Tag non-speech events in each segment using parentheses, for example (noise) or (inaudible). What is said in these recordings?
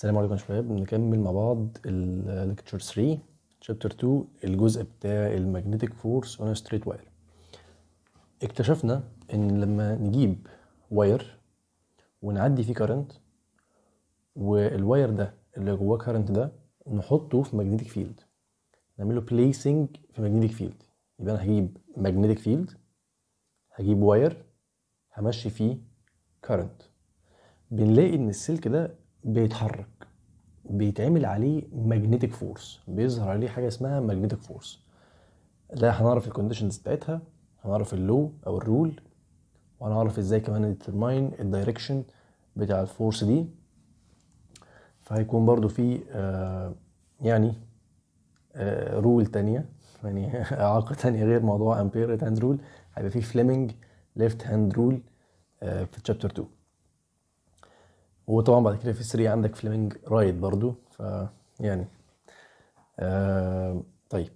السلام عليكم يا شباب نكمل مع بعض الليكتشر 3 شابتر 2 الجزء بتاع الماجنتيك فورس اون ستريت واير اكتشفنا ان لما نجيب واير ونعدي فيه كارنت والواير ده اللي جواه كارنت ده نحطه في ماجنتيك فيلد نعمله بليسنج في ماجنتيك فيلد يبقى انا هجيب ماجنتيك فيلد هجيب واير همشي فيه كارنت بنلاقي ان السلك ده بيتحرك بيتعمل عليه ماجنتيك فورس بيظهر عليه حاجه اسمها ماجنتيك فورس ده هنعرف الكونديشنز بتاعتها هنعرف اللو او الرول وهنعرف ازاي كمان نديترماين الدايركشن بتاع الفورس دي فهيكون برضو في آه يعني آه رول تانية يعني اعاقه (laughs) تانية غير موضوع امبير هاند رول هيبقى في فليمنج ليفت هاند رول في تشابتر 2 وطبعا بعد كده في السريع عندك فليمنج رايت برضو ف يعني آه طيب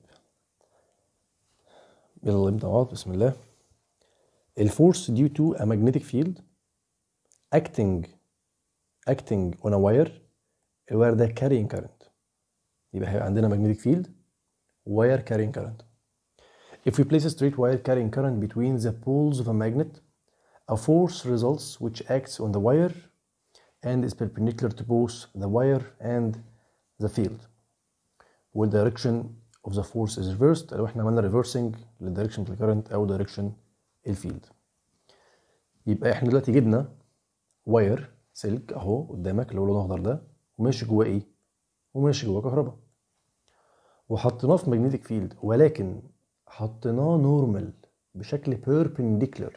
يلا نبدا بسم الله الفورس due to a magnetic field acting acting on a wire الواير ده carrying current يبقى هيبقى عندنا magnetic field wire carrying current if we place a straight wire carrying current between the poles of a magnet a force results which acts on the wire and is perpendicular to both the wire and the field والdirection of the force is reversed لو احنا عملنا reversing للdirection of the current او direction الفيلد يبقى احنا دلوقتي جبنا واير سلك اهو قدامك اللي هو لونه اخضر ده وماشي جواه ايه وماشي جواه كهرباء وحطيناه في ماجنتيك فيلد ولكن حطيناه نورمال بشكل بيربنديكلر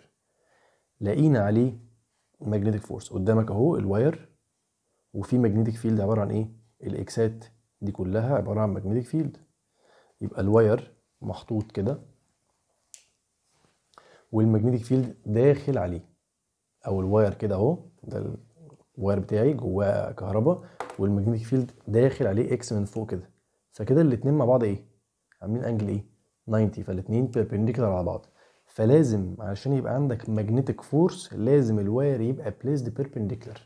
لقينا عليه ماجنتيك فورس قدامك اهو الواير وفي ماجنتيك فيلد عباره عن ايه الاكسات دي كلها عباره عن ماجنتيك فيلد يبقى الواير محطوط كده والماجنتيك فيلد داخل عليه او الواير كده اهو ده الواير بتاعي جواه كهرباء والماجنتيك فيلد داخل عليه اكس من فوق كده فكده الاتنين مع بعض ايه عاملين انجل ايه 90 فالاتنين بيربنديكولار على بعض فلازم علشان يبقى عندك ماجنتيك فورس لازم الواير يبقى بليسد بيربنديكولار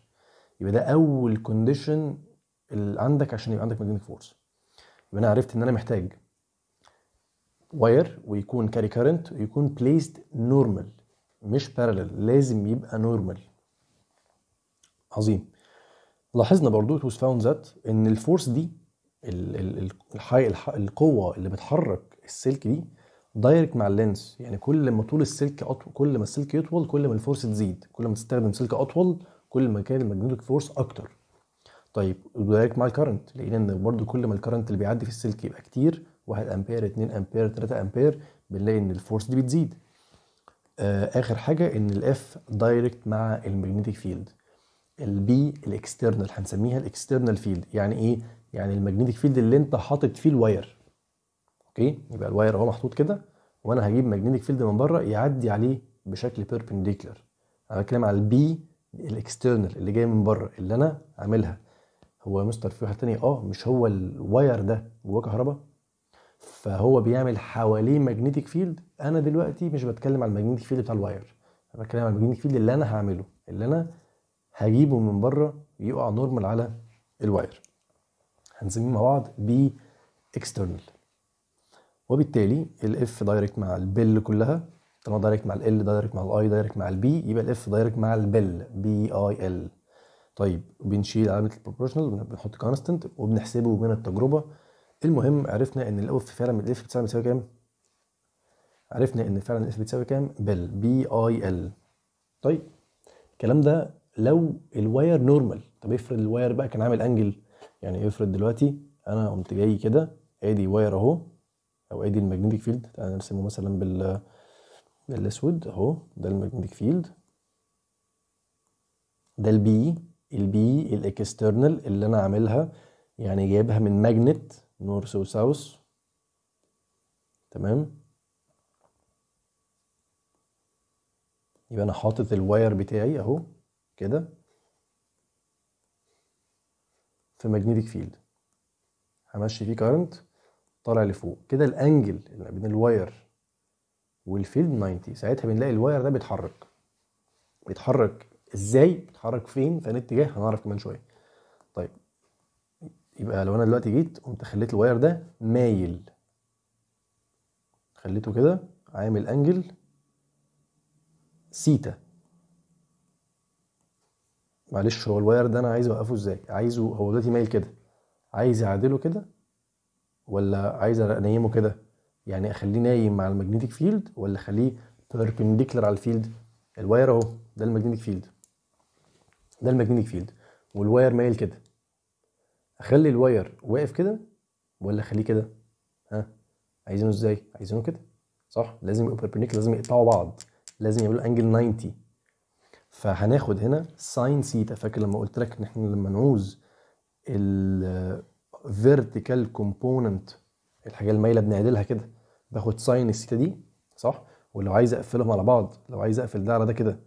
يبقى ده اول كونديشن اللي عندك عشان يبقى عندك ماجنتيك فورس يبقى انا عرفت ان انا محتاج واير ويكون كاري كارنت ويكون بليسد نورمال مش بارلل لازم يبقى نورمال عظيم لاحظنا برضو it فاوند ذات ان الفورس دي القوه اللي بتحرك السلك دي دايركت مع اللينس يعني كل ما طول السلك اطول كل ما السلك يطول كل ما الفورس تزيد كل ما تستخدم سلك اطول كل ما كان الماجنتيك فورس اكتر طيب دايركت مع الكرنت لقينا ان برده كل ما الكرنت اللي بيعدي في السلك يبقى كتير 1 امبير 2 امبير 3 امبير بنلاقي ان الفورس دي بتزيد آه، اخر حاجه ان الاف دايركت مع الماجنتيك فيلد البي الاكسترنال هنسميها الاكسترنال فيلد يعني ايه يعني الماجنتيك فيلد اللي انت حاطط فيه الواير اوكي يبقى الواير اهو محطوط كده وانا هجيب ماجنتيك فيلد من بره يعدي عليه بشكل بيربنديكلر انا بتكلم على البي الاكسترنال اللي جاي من بره اللي انا عاملها هو يا مستر في واحد تاني اه مش هو الواير ده جواه كهرباء فهو بيعمل حواليه ماجنتيك فيلد انا دلوقتي مش بتكلم على الماجنتيك فيلد بتاع الواير انا بتكلم على الماجنتيك فيلد اللي انا هعمله اللي انا هجيبه من بره يقع نورمال على الواير هنسميه مع بعض بي اكسترنال وبالتالي الاف دايركت مع البل كلها طالما دايركت مع ال دايركت مع الاي دايركت مع البي يبقى الاف دايركت مع البل بي اي ال طيب بنشيل علامه البروبورشنال بنحط كونستنت وبنحسبه من التجربه المهم عرفنا ان الاف فعلا من الاف بتساوي بتساوي كام عرفنا ان فعلا الاف بتساوي كام بل بي اي ال طيب الكلام ده لو الواير نورمال طب افرض الواير بقى كان عامل انجل يعني افرض دلوقتي انا قمت جاي كده ادي واير اهو او ادي الماجنتيك فيلد تعالى نرسمه مثلا بال بالاسود اهو ده الماجنتيك فيلد ده البي البي الاكسترنال اللي انا عاملها يعني جايبها من ماجنت نورث وساوث تمام يبقى انا حاطط الواير بتاعي اهو كده في ماجنتيك فيلد همشي فيه كارنت طالع لفوق كده الانجل اللي بين الواير والفيلد 90 ساعتها بنلاقي الواير ده بيتحرك بيتحرك ازاي بيتحرك فين فين اتجاه هنعرف كمان شويه طيب يبقى لو انا دلوقتي جيت قمت خليت الواير ده مايل خليته كده عامل انجل سيتا معلش هو الواير ده انا عايز اوقفه ازاي عايزه هو دلوقتي مايل كده عايز اعدله كده ولا عايز انيمه كده يعني اخليه نايم مع الماجنتيك فيلد ولا اخليه بيربنديكلر على الفيلد الواير اهو ده الماجنتيك فيلد ده الماجنتيك فيلد والواير مايل كده اخلي الواير واقف كده ولا اخليه كده ها عايزينه ازاي عايزينه كده صح لازم يبقوا بيربنديكلر لازم يقطعوا بعض لازم يعملوا انجل 90 فهناخد هنا ساين سيتا فاكر لما قلت لك ان احنا لما نعوز فيرتيكال كومبوننت الحاجه المايله بنعدلها كده باخد ساين الثيتا دي صح ولو عايز اقفلهم على بعض لو عايز اقفل ده على ده كده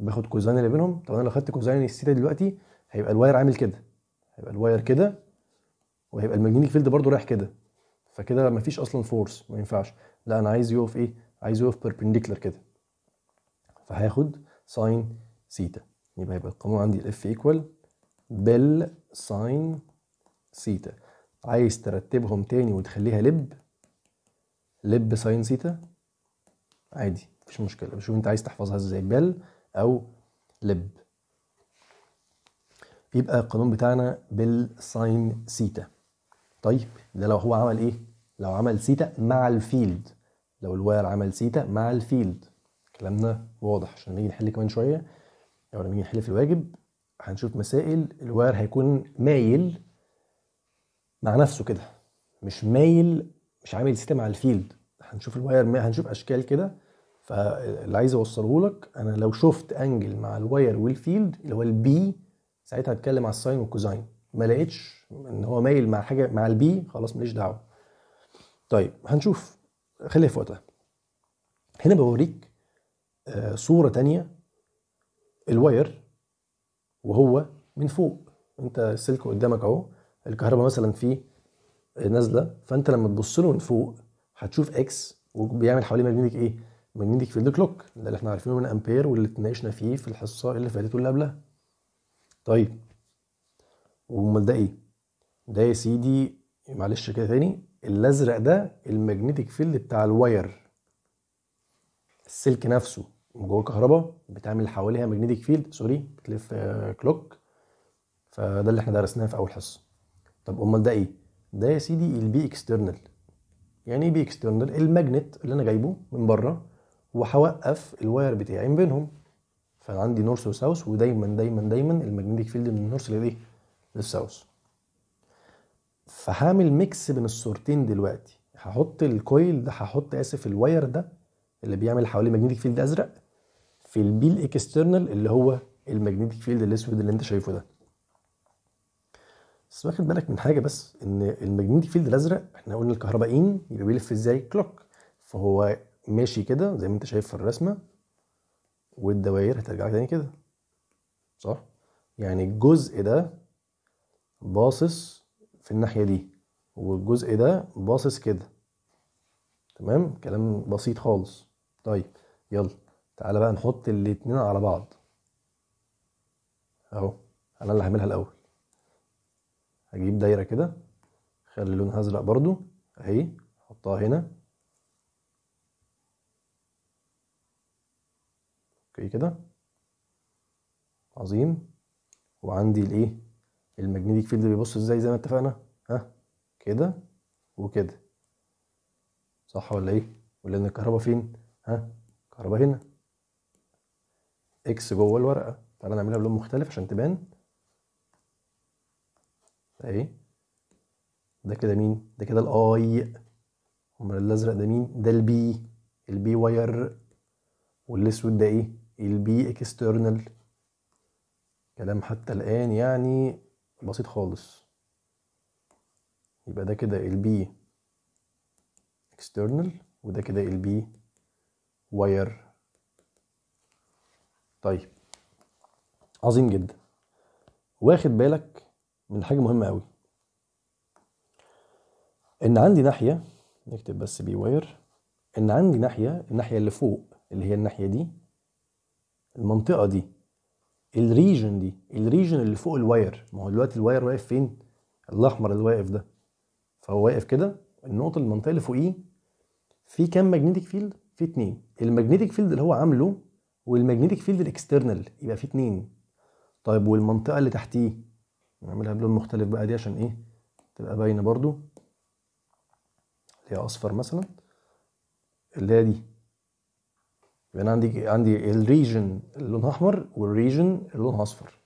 باخد كوزاين اللي بينهم طب انا لو خدت كوزاين الثيتا دلوقتي هيبقى الواير عامل كده هيبقى الواير كده وهيبقى الماجنتيك فيلد برده رايح كده فكده مفيش اصلا فورس ما ينفعش لا انا عايز يقف ايه عايز يقف بيربنديكلر كده فهاخد ساين ثيتا يبقى هيبقى القانون عندي الاف ايكوال بال ساين سيتا عايز ترتبهم تاني وتخليها لب لب ساين سيتا عادي مفيش مشكله شوف انت عايز تحفظها ازاي بل او لب يبقى القانون بتاعنا بالساين سيتا طيب ده لو هو عمل ايه لو عمل سيتا مع الفيلد لو الواير عمل سيتا مع الفيلد كلامنا واضح عشان نيجي نحل كمان شويه لو نيجي نحل في الواجب هنشوف مسائل الواير هيكون مايل مع نفسه كده مش مايل مش عامل سيستم على الفيلد هنشوف الواير هنشوف اشكال كده فاللي عايز اوصله لك انا لو شفت انجل مع الواير والفيلد اللي هو البي ساعتها هتكلم على الساين والكوزاين ما لقيتش ان هو مايل مع حاجه مع البي خلاص ماليش دعوه طيب هنشوف خليها في وقتها هنا بوريك آه، صوره تانية الواير وهو من فوق انت السلك قدامك اهو الكهرباء مثلا فيه نازله فانت لما تبص له من فوق هتشوف اكس وبيعمل حواليه ماجنتيك ايه؟ ماجنتيك فيلد كلوك ده اللي احنا عارفينه من امبير واللي اتناقشنا فيه في الحصه اللي فاتت واللي قبلها. طيب امال ده ايه؟ ده يا سيدي معلش كده تاني الازرق ده الماجنتيك فيلد بتاع الواير السلك نفسه من جوه الكهرباء بتعمل حواليها ماجنتيك فيلد سوري بتلف كلوك آه، فده اللي احنا درسناه في اول حصه طب امال ده ايه ده يا سيدي البي اكسترنال يعني ايه بي اكسترنال الماجنت اللي انا جايبه من بره وهوقف الواير بتاعي من بينهم فانا عندي نورث وساوث ودايما دايما دايما الماجنتيك فيلد من النورث لايه للساوث فهعمل ميكس بين الصورتين دلوقتي هحط الكويل ده هحط اسف الواير ده اللي بيعمل حواليه ماجنتيك فيلد ازرق في البي الاكسترنال اللي هو الماجنتيك فيلد الاسود اللي انت شايفه ده بس واخد بالك من حاجه بس ان الماجنتيك فيلد الازرق احنا قلنا الكهربائيين يبقى بيلف ازاي كلوك فهو ماشي كده زي ما انت شايف في الرسمه والدوائر هترجع لك تاني كده صح يعني الجزء ده باصص في الناحيه دي والجزء ده باصص كده تمام كلام بسيط خالص طيب يلا تعالى بقى نحط الاتنين على بعض اهو انا اللي هعملها الاول هجيب دايره كده خلي لونها ازرق برضو اهي احطها هنا اوكي كده عظيم وعندي الايه الماجنتيك فيلد بيبص ازاي زي ما اتفقنا ها كده وكده صح ولا ايه ولا ان الكهرباء فين ها الكهرباء هنا اكس جوه الورقه تعالى نعملها بلون مختلف عشان تبان اهي ده كده مين ده كده الاي امال الازرق ده مين ده البي البي واير والاسود ده ايه البي اكسترنال كلام حتى الان يعني بسيط خالص يبقى ده كده البي اكسترنال وده كده البي واير طيب عظيم جدا واخد بالك من حاجه مهمه قوي ان عندي ناحيه نكتب بس بي واير ان عندي ناحيه الناحيه اللي فوق اللي هي الناحيه دي المنطقه دي الريجن دي الريجن اللي فوق الواير ما هو دلوقتي الواير واقف فين الاحمر اللي واقف ده فهو واقف كده النقطه المنطقه اللي فوقيه في كام ماجنتيك فيلد في اتنين الماجنتيك فيلد اللي هو عامله والماجنتيك فيلد الاكسترنال يبقى في اتنين طيب والمنطقه اللي تحتيه نعملها بلون مختلف بقى دي عشان ايه تبقى باينه برضو اللي هي اصفر مثلا اللي هي دي يبقى يعني انا عندي عندي الريجن اللي لونها احمر والريجن اللي لونها اصفر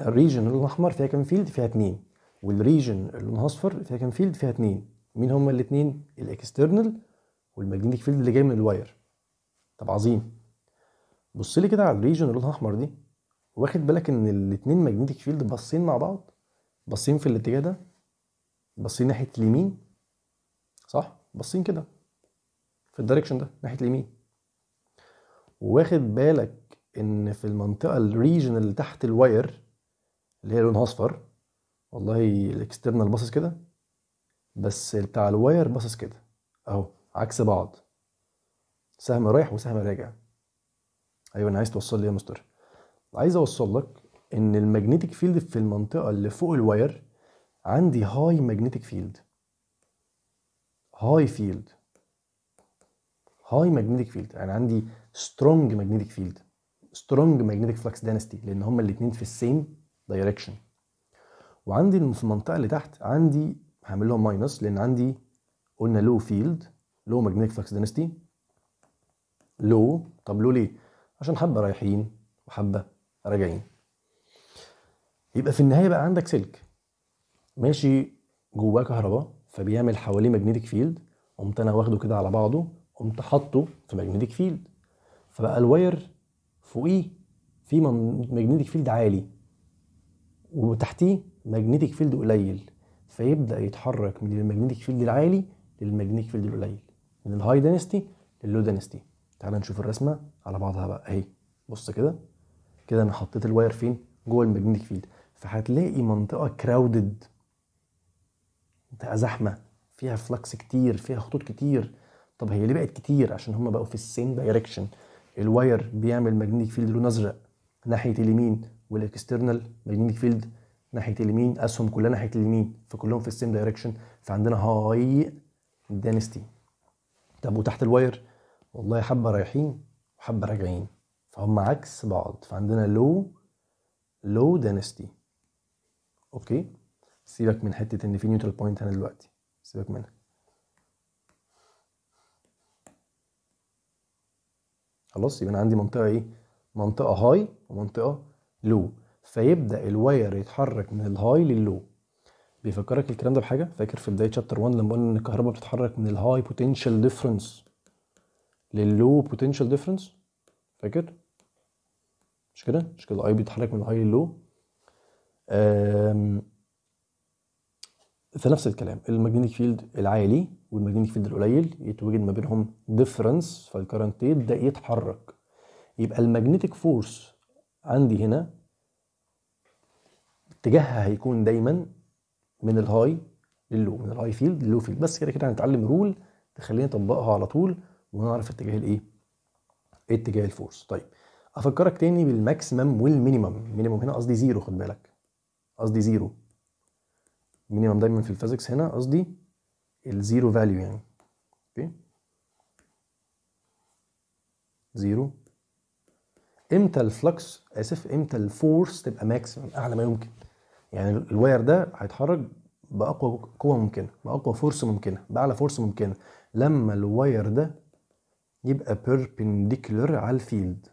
الريجن اللي لونها احمر فيها كام فيلد فيها اتنين والريجن اللي لونها اصفر فيها كام فيلد فيها اتنين مين هما الاتنين الاكسترنال والماجنتيك فيلد اللي جاي من الواير طب عظيم بص لي كده على الريجن اللي لونها احمر دي واخد بالك ان الاتنين ماجنتيك فيلد باصين مع بعض باصين في الاتجاه ده باصين ناحيه اليمين صح باصين كده في الدايركشن ده ناحيه اليمين واخد بالك ان في المنطقه الريجن اللي تحت الواير اللي هي لونها اصفر والله الاكسترنال باصص كده بس بتاع الواير باصص كده اهو عكس بعض سهم رايح وسهم راجع ايوه انا عايز توصل لي يا مستر عايز اوصل لك ان الماجنتيك فيلد في المنطقه اللي فوق الواير عندي هاي ماجنتيك فيلد هاي فيلد هاي ماجنتيك فيلد يعني عندي سترونج ماجنتيك فيلد سترونج ماجنتيك فلكس دينستي لان هما الاثنين في السيم دايركشن وعندي في المنطقه اللي تحت عندي هعمل لهم ماينس لان عندي قلنا لو فيلد لو ماجنتيك فلكس دينستي لو طب لو ليه عشان حبه رايحين وحبه راجعين يبقى في النهايه بقى عندك سلك ماشي جواه كهرباء فبيعمل حواليه ماجنتيك فيلد قمت انا واخده كده على بعضه قمت حاطه في ماجنتيك فيلد فبقى الواير فوقيه في ماجنتيك فيلد عالي وتحتيه ماجنتيك فيلد قليل فيبدا يتحرك من الماجنتيك فيلد العالي للماجنتيك فيلد القليل من الهاي دانستي لللو دانستي تعال نشوف الرسمه على بعضها بقى اهي بص كده كده انا حطيت الواير فين جوه الماجنتيك فيلد فهتلاقي منطقه كراودد منطقه زحمه فيها فلكس كتير فيها خطوط كتير طب هي ليه بقت كتير عشان هم بقوا في السيم دايركشن الواير بيعمل ماجنتيك فيلد لون ازرق ناحيه اليمين والاكسترنال ماجنتيك فيلد ناحيه اليمين اسهم كلها ناحيه اليمين فكلهم في السيم دايركشن فعندنا هاي دانستي طب وتحت الواير والله حبه رايحين وحبه راجعين فهم عكس بعض فعندنا لو لو دينستي اوكي سيبك من حته ان في نيوترال بوينت هنا دلوقتي سيبك منها خلاص يبقى انا عندي منطقه ايه منطقه هاي ومنطقه لو فيبدا الواير يتحرك من الهاي لللو بيفكرك الكلام ده بحاجه فاكر في بدايه شابتر 1 لما قلنا ان الكهرباء بتتحرك من الهاي بوتنشال ديفرنس لللو بوتنشال ديفرنس فاكر مش كده مش كده الاي بيتحرك من الهاي للو في نفس الكلام الماجنتيك فيلد العالي والماجنتيك فيلد القليل يتوجد ما بينهم ديفرنس فالكرنت يبدا يتحرك يبقى الماجنتيك فورس عندي هنا اتجاهها هيكون دايما من الهاي للو من الهاي فيلد للو فيلد بس كده كده هنتعلم رول تخلينا نطبقها على طول ونعرف اتجاه الايه اتجاه الفورس طيب افكرك تاني بالماكسيمم والمينيمم مينيمم هنا قصدي زيرو خد بالك قصدي زيرو مينيمم دايما في الفيزيكس هنا قصدي الزيرو فاليو يعني اوكي زيرو امتى الفلكس اسف امتى الفورس تبقى ماكسيمم اعلى ما يمكن يعني الواير ده هيتحرك باقوى قوه ممكنه باقوى فورس ممكنه باعلى فورس ممكنه لما الواير ده يبقى بيربنديكولر على الفيلد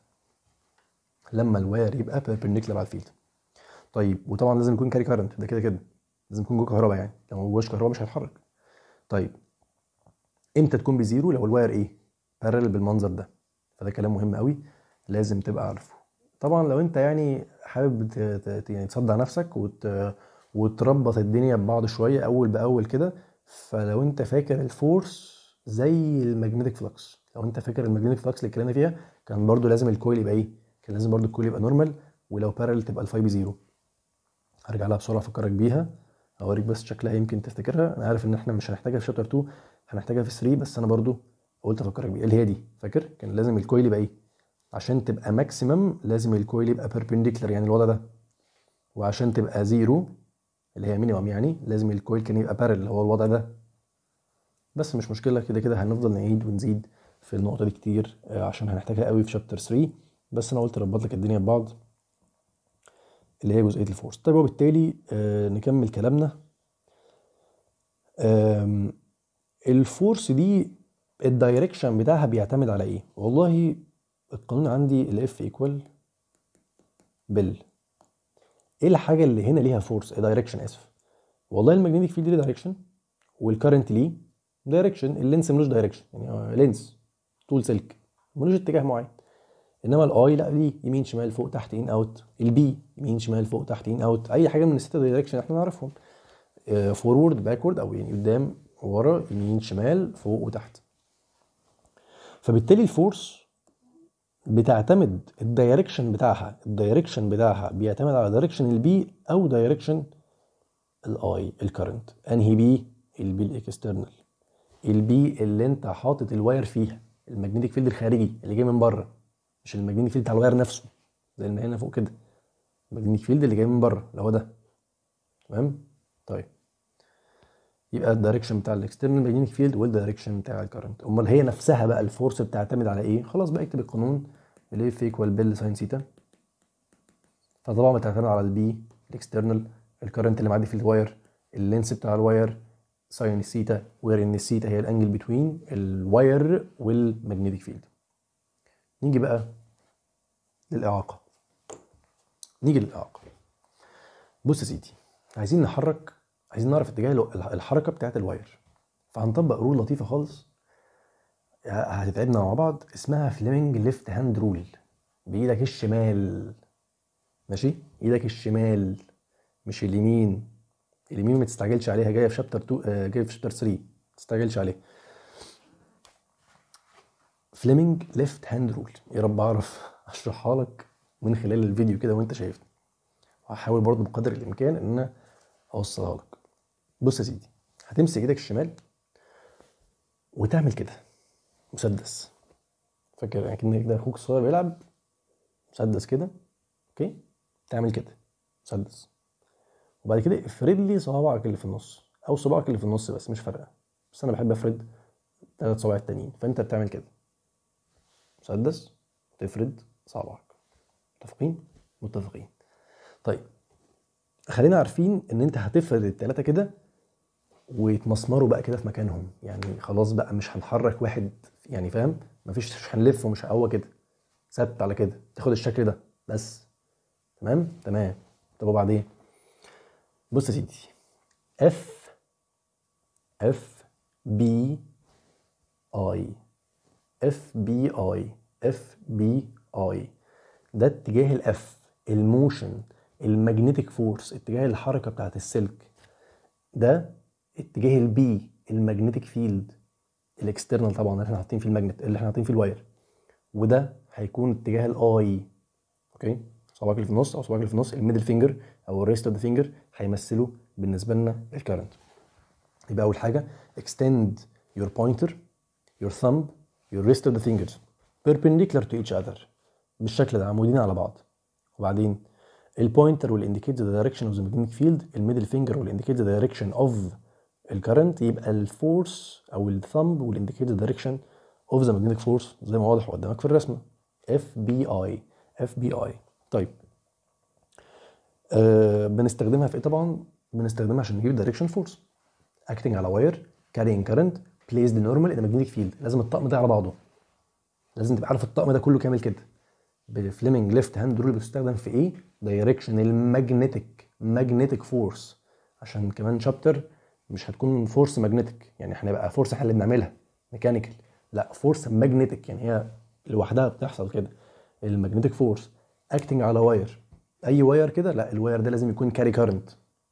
لما الواير يبقى بيربنديكولار على الفيلد طيب وطبعا لازم يكون كاري كارنت ده كده كده لازم يكون جوه كهرباء يعني لو ما جوهوش كهرباء مش هيتحرك طيب امتى تكون بزيرو لو الواير ايه بارل بالمنظر ده فده كلام مهم قوي لازم تبقى عارفه طبعا لو انت يعني حابب يعني تصدع نفسك وت... وتربط الدنيا ببعض شويه اول باول كده فلو انت فاكر الفورس زي الماجنتيك فلكس لو انت فاكر الماجنتيك فلكس اللي اتكلمنا فيها كان برضو لازم الكويل يبقى ايه كان لازم برضو الكول يبقى نورمال ولو بارل تبقى الفاي زيرو هرجع لها بسرعه افكرك بيها اوريك بس شكلها يمكن تفتكرها انا عارف ان احنا مش هنحتاجها في شابتر 2 هنحتاجها في 3 بس انا برضو قلت افكرك بيها اللي هي دي فاكر كان لازم الكويل يبقى ايه عشان تبقى ماكسيمم لازم الكويل يبقى بيربنديكولار يعني الوضع ده وعشان تبقى زيرو اللي هي مينيمم يعني لازم الكويل كان يبقى بارل اللي هو الوضع ده بس مش مشكله كده كده هنفضل نعيد ونزيد في النقطه دي كتير آه، عشان هنحتاجها قوي في شابتر 3 بس انا قلت ربط لك الدنيا ببعض اللي هي جزئيه الفورس طيب وبالتالي آه نكمل كلامنا الفورس دي الدايركشن بتاعها بيعتمد على ايه والله القانون عندي الاف ايكوال بال ايه الحاجه اللي هنا ليها فورس دايركشن اسف والله الماجنتيك فيلد ليه دايركشن والكرنت ليه دايركشن اللينس ملوش دايركشن يعني لينس آه، طول سلك ملوش اتجاه معين انما الاي لا ليه يمين شمال فوق تحت ان اوت البي يمين شمال فوق تحت ان اوت اي حاجه من الستة دايركشن احنا نعرفهم فورورد آه، باكورد او يعني قدام ورا يمين شمال فوق وتحت فبالتالي الفورس بتعتمد الدايركشن بتاعها الدايركشن بتاعها بيعتمد على دايركشن البي او دايركشن الاي الكرنت انهي بي البي الاكسترنال البي اللي انت حاطط الواير فيها الماجنتيك فيلد الخارجي اللي جاي من بره مش الماجنيك فيلد بتاع الواير نفسه زي ما هنا فوق كده الماجنيك فيلد اللي جاي من بره اللي هو ده تمام طيب يبقى الدايركشن بتاع الاكسترنال ماجنيك فيلد والدايركشن بتاع الكرنت امال هي نفسها بقى الفورس بتعتمد على ايه خلاص بقى اكتب القانون الاف ايكوال بيل ساين سيتا فطبعا بتعتمد على البي الاكسترنال الكرنت اللي معدي في الواير اللينس بتاع الواير ساين سيتا وير ان السيتا هي الانجل بتوين الواير والماجنيتيك فيلد نيجي بقى للإعاقة نيجي للإعاقة بص يا سيدي عايزين نحرك عايزين نعرف اتجاه الحركة بتاعت الواير فهنطبق رول لطيفة خالص هتتعبنا مع بعض اسمها فليمنج ليفت هاند رول بإيدك الشمال ماشي إيدك الشمال مش اليمين اليمين ما تستعجلش عليها جايه في شابتر آه، 2 جايه في شابتر 3 ما تستعجلش عليها فليمنج ليفت هاند رول يا رب اعرف (laughs) اشرحها لك من خلال الفيديو كده وانت شايفني وهحاول برضه بقدر الامكان ان انا اوصلها لك بص يا سيدي هتمسك ايدك الشمال وتعمل كده مسدس فاكر يعني اكنك ده اخوك الصغير بيلعب مسدس كده اوكي تعمل كده مسدس وبعد كده افرد لي صوابعك اللي في النص او صباعك اللي في النص بس مش فارقه بس انا بحب افرد ثلاث صوابع التانيين فانت بتعمل كده مسدس تفرد صابعك متفقين متفقين طيب خلينا عارفين ان انت هتفرد التلاتة كده ويتمسمروا بقى كده في مكانهم يعني خلاص بقى مش هنحرك واحد يعني فاهم مفيش مش هنلف ومش هو كده ثبت على كده تاخد الشكل ده بس تمام تمام طب وبعدين بص يا سيدي اف اف بي اي اف بي اي اف بي اي ده اتجاه الاف الموشن الماجنتيك فورس اتجاه الحركه بتاعه السلك ده اتجاه البي الماجنتيك فيلد الاكسترنال طبعا اللي احنا حاطين فيه الماجنت اللي احنا حاطين فيه الواير وده هيكون اتجاه الاي اوكي صباعك اللي في النص او صباعك اللي في النص الميدل فينجر او الريست اوف ذا فينجر هيمثلوا بالنسبه لنا الكرنت يبقى اول حاجه اكستند يور بوينتر يور ثمب your wrist of the fingers perpendicular to each other بالشكل ده عمودين على بعض وبعدين البوينتر indicate the direction of the magnetic field الميدل فينجر indicate the direction of الكرنت يبقى الفورس او will indicate the direction of the magnetic force زي ما واضح قدامك في الرسمه اف بي اي اف بي اي طيب آه بنستخدمها في ايه طبعا بنستخدمها عشان نجيب direction force acting على wire carrying current بليزد نورمال ان ماجنتيك فيلد لازم الطقم ده على بعضه لازم تبقى عارف الطقم ده كله كامل كده بفليمنج ليفت هاند رول بتستخدم في ايه دايركشن الماجنتيك ماجنتيك فورس عشان كمان شابتر مش هتكون فورس ماجنتيك يعني احنا بقى فورس احنا اللي بنعملها ميكانيكال لا فورس ماجنتيك يعني هي لوحدها بتحصل كده الماجنتيك فورس اكتنج على واير اي واير كده لا الواير ده لازم يكون كاري كارنت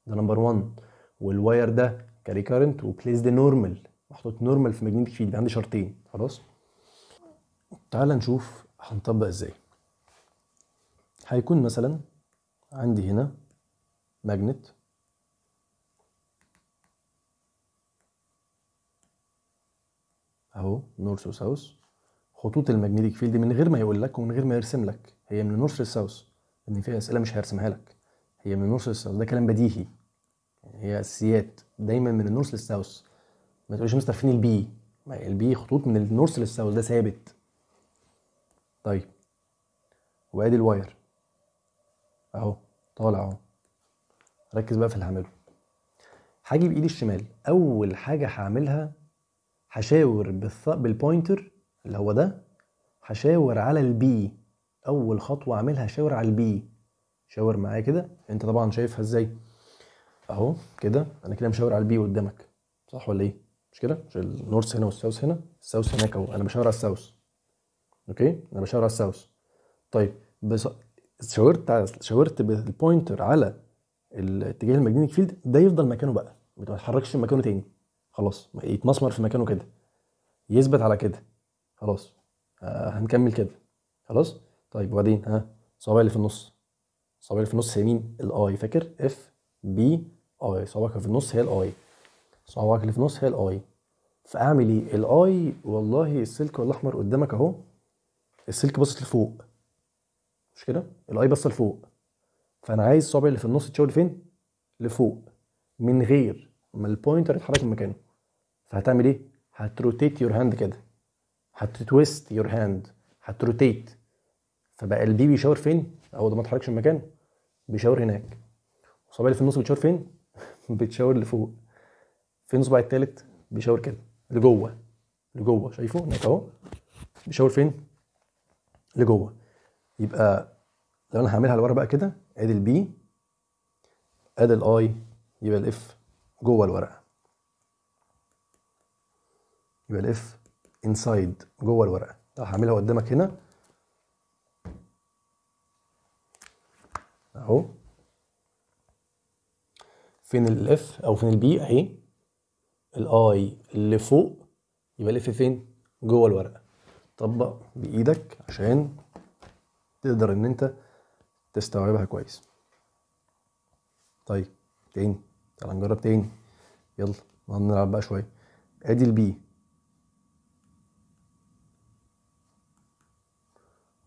ده نمبر 1 والواير ده كاري كارنت وبليز دي نورمال محطوط نورمال في ماجنتيك فيلد عندي شرطين خلاص تعال نشوف هنطبق ازاي هيكون مثلا عندي هنا ماجنت اهو نورث وساوث خطوط الماجنتيك فيلد من غير ما يقول لك ومن غير ما يرسم لك هي من النورث للساوث لان في اسئله مش هيرسمها لك هي من النورث للساوث ده كلام بديهي يعني هي اساسيات دايما من النورث للساوث ما تقوليش فين البي البي خطوط من النورث للساوث ده ثابت طيب وادي الواير اهو طالع اهو ركز بقى في اللي هعمله هاجي بايدي الشمال اول حاجه هعملها هشاور بالث... بالبوينتر اللي هو ده هشاور على البي اول خطوه اعملها هشاور على البي شاور معايا كده انت طبعا شايفها ازاي اهو كده انا كده مشاور على البي قدامك صح ولا ايه مش كده مش النورث هنا والساوث هنا الساوث هناك اهو انا بشاور على الساوث اوكي انا بشاور على الساوث طيب بص... شاورت شاورت بالبوينتر على الاتجاه الماجنتيك فيلد ده يفضل مكانه بقى ما يتحركش مكانه تاني خلاص يتمسمر في مكانه كده يثبت على كده خلاص آه هنكمل كده خلاص طيب وبعدين ها الصوابع اللي في النص الصوابع اللي في النص هي مين الاي فاكر اف بي اي صوابعك في النص هي الاي صوابعك اللي في النص هي الاي فاعمل ايه الاي والله السلك الاحمر قدامك اهو السلك باصص لفوق مش كده الاي باصه لفوق فانا عايز صوابعي اللي في النص تشاور لفين لفوق من غير ما البوينتر يتحرك من مكانه فهتعمل ايه هتروتيت يور هاند كده هتتويست يور هاند هتروتيت فبقى البي بيشاور فين اهو ده ما اتحركش من مكانه بيشاور هناك وصابعي اللي في النص بتشاور فين (laughs) بتشاور لفوق فين صباعي التالت بيشاور كده لجوه لجوه شايفه هناك اهو بيشاور فين لجوه يبقى لو انا هعملها لورا بقى كده ادي البي ادي الاي يبقى الاف جوه الورقه يبقى الاف انسايد جوه الورقه لو هعملها قدامك هنا اهو فين الاف او فين البي اهي الاي فوق يبقى لف فين جوه الورقه طبق بايدك عشان تقدر ان انت تستوعبها كويس طيب تاني تعالى نجرب تاني يلا نلعب بقى شويه ادي البي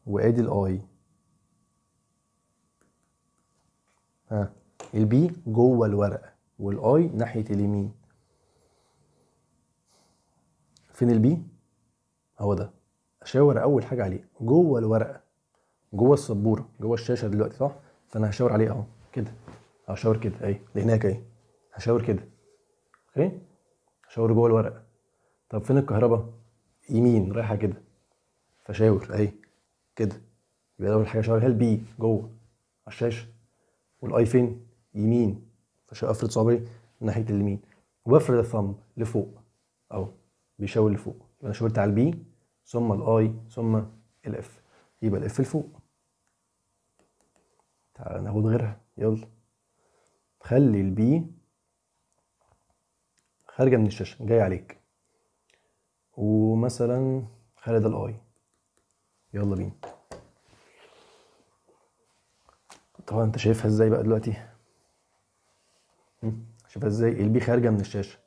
وادي الاي ها البي جوه الورقه والاي ناحيه اليمين e. فين البي هو ده اشاور اول حاجه عليه جوه الورقه جوه السبوره جوه الشاشه دلوقتي صح فانا هشاور عليه اهو كده هشاور كده اهي لهناك اهي هشاور كده اوكي هشاور جوه الورقه طب فين الكهرباء يمين رايحه كده فشاور اهي كده يبقى اول حاجه شاورها البي جوه على الشاشه والاي فين يمين افرد صوابعي ناحيه اليمين وافرد الثمب لفوق اهو بيشاور لفوق يبقى انا شاورت على البي ثم الاي ثم الاف يبقى الاف لفوق تعال ناخد غيرها يلا خلي البي خارجه من الشاشه جاي عليك ومثلا خلي ده الاي يلا بينا طبعا انت شايفها ازاي بقى دلوقتي شايفها ازاي البي خارجه من الشاشه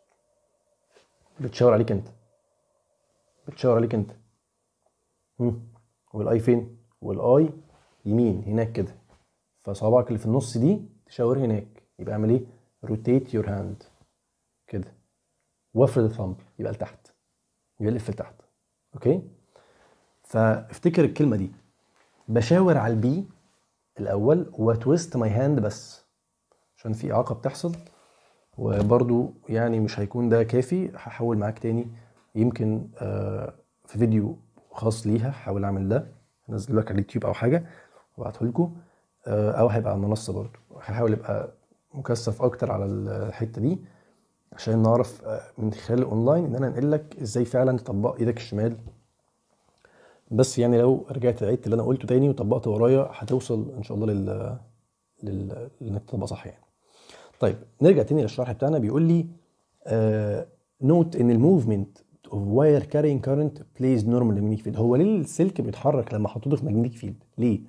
بتشاور عليك انت بتشاور عليك انت والاي فين والاي يمين هناك كده فصابعك اللي في النص دي تشاور هناك يبقى اعمل ايه روتيت يور هاند كده وافرد الثامب يبقى لتحت يبقى لف لتحت اوكي فافتكر الكلمه دي بشاور على البي الاول وتويست ماي هاند بس عشان في اعاقه بتحصل وبرضو يعني مش هيكون ده كافي هحول معاك تاني يمكن آه، في فيديو خاص ليها هحاول اعمل ده انزله لك على اليوتيوب او حاجه وابعته لكم آه، او هيبقى على المنصه برضه هحاول ابقى مكثف اكتر على الحته دي عشان نعرف آه، من خلال الاونلاين ان انا انقل لك ازاي فعلا تطبق ايدك الشمال بس يعني لو رجعت عدت اللي انا قلته تاني وطبقت ورايا هتوصل ان شاء الله لل لل انك تطبق صح يعني طيب نرجع تاني للشرح بتاعنا بيقول لي آه نوت ان الموفمنت of wire carrying current plays normal magnetic field هو ليه السلك بيتحرك لما حطيته في ماجنتيك فيلد ليه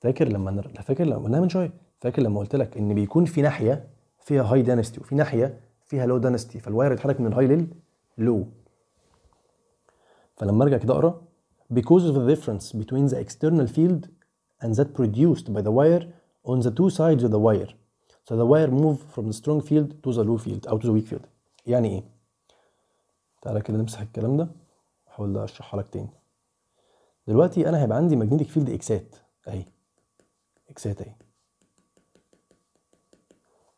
فاكر لما نر... فاكر لما قلناها من شويه فاكر لما قلت لك ان بيكون في ناحيه فيها هاي دانستي وفي ناحيه فيها لو دانستي فالواير يتحرك من الهاي لللو فلما ارجع كده اقرا because of the difference between the external field and that produced by the wire on the two sides of the wire so the wire move from the strong field to the low field او to the weak field يعني ايه تعالى كده نمسح الكلام ده واحاول اشرحها لك تاني دلوقتي انا هيبقى عندي ماجنتيك فيلد اكسات اهي اكسات اهي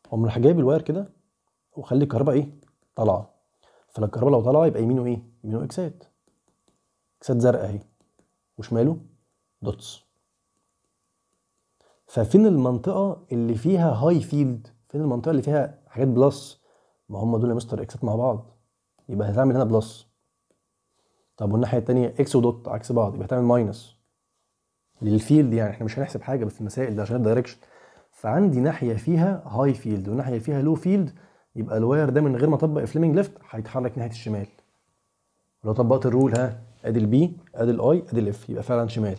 اقوم راح جايب الواير كده وخلي الكهرباء ايه طالعه فالكهرباء لو طالعه يبقى يمينه ايه يمينه اكسات اكسات زرقاء اهي وشماله دوتس ففين المنطقه اللي فيها هاي فيلد فين المنطقه اللي فيها حاجات بلس ما هم دول يا مستر اكسات مع بعض يبقى هتعمل هنا بلس طب والناحيه الثانيه اكس ودوت عكس بعض يبقى هتعمل ماينس للفيلد يعني احنا مش هنحسب حاجه بس المسائل ده عشان الدايركشن فعندي ناحيه فيها هاي فيلد وناحيه فيها لو فيلد يبقى الواير ده من غير ما اطبق فليمنج ليفت هيتحرك ناحيه الشمال لو طبقت الرول ها ادي البي ادي الاي ادي الاف يبقى فعلا شمال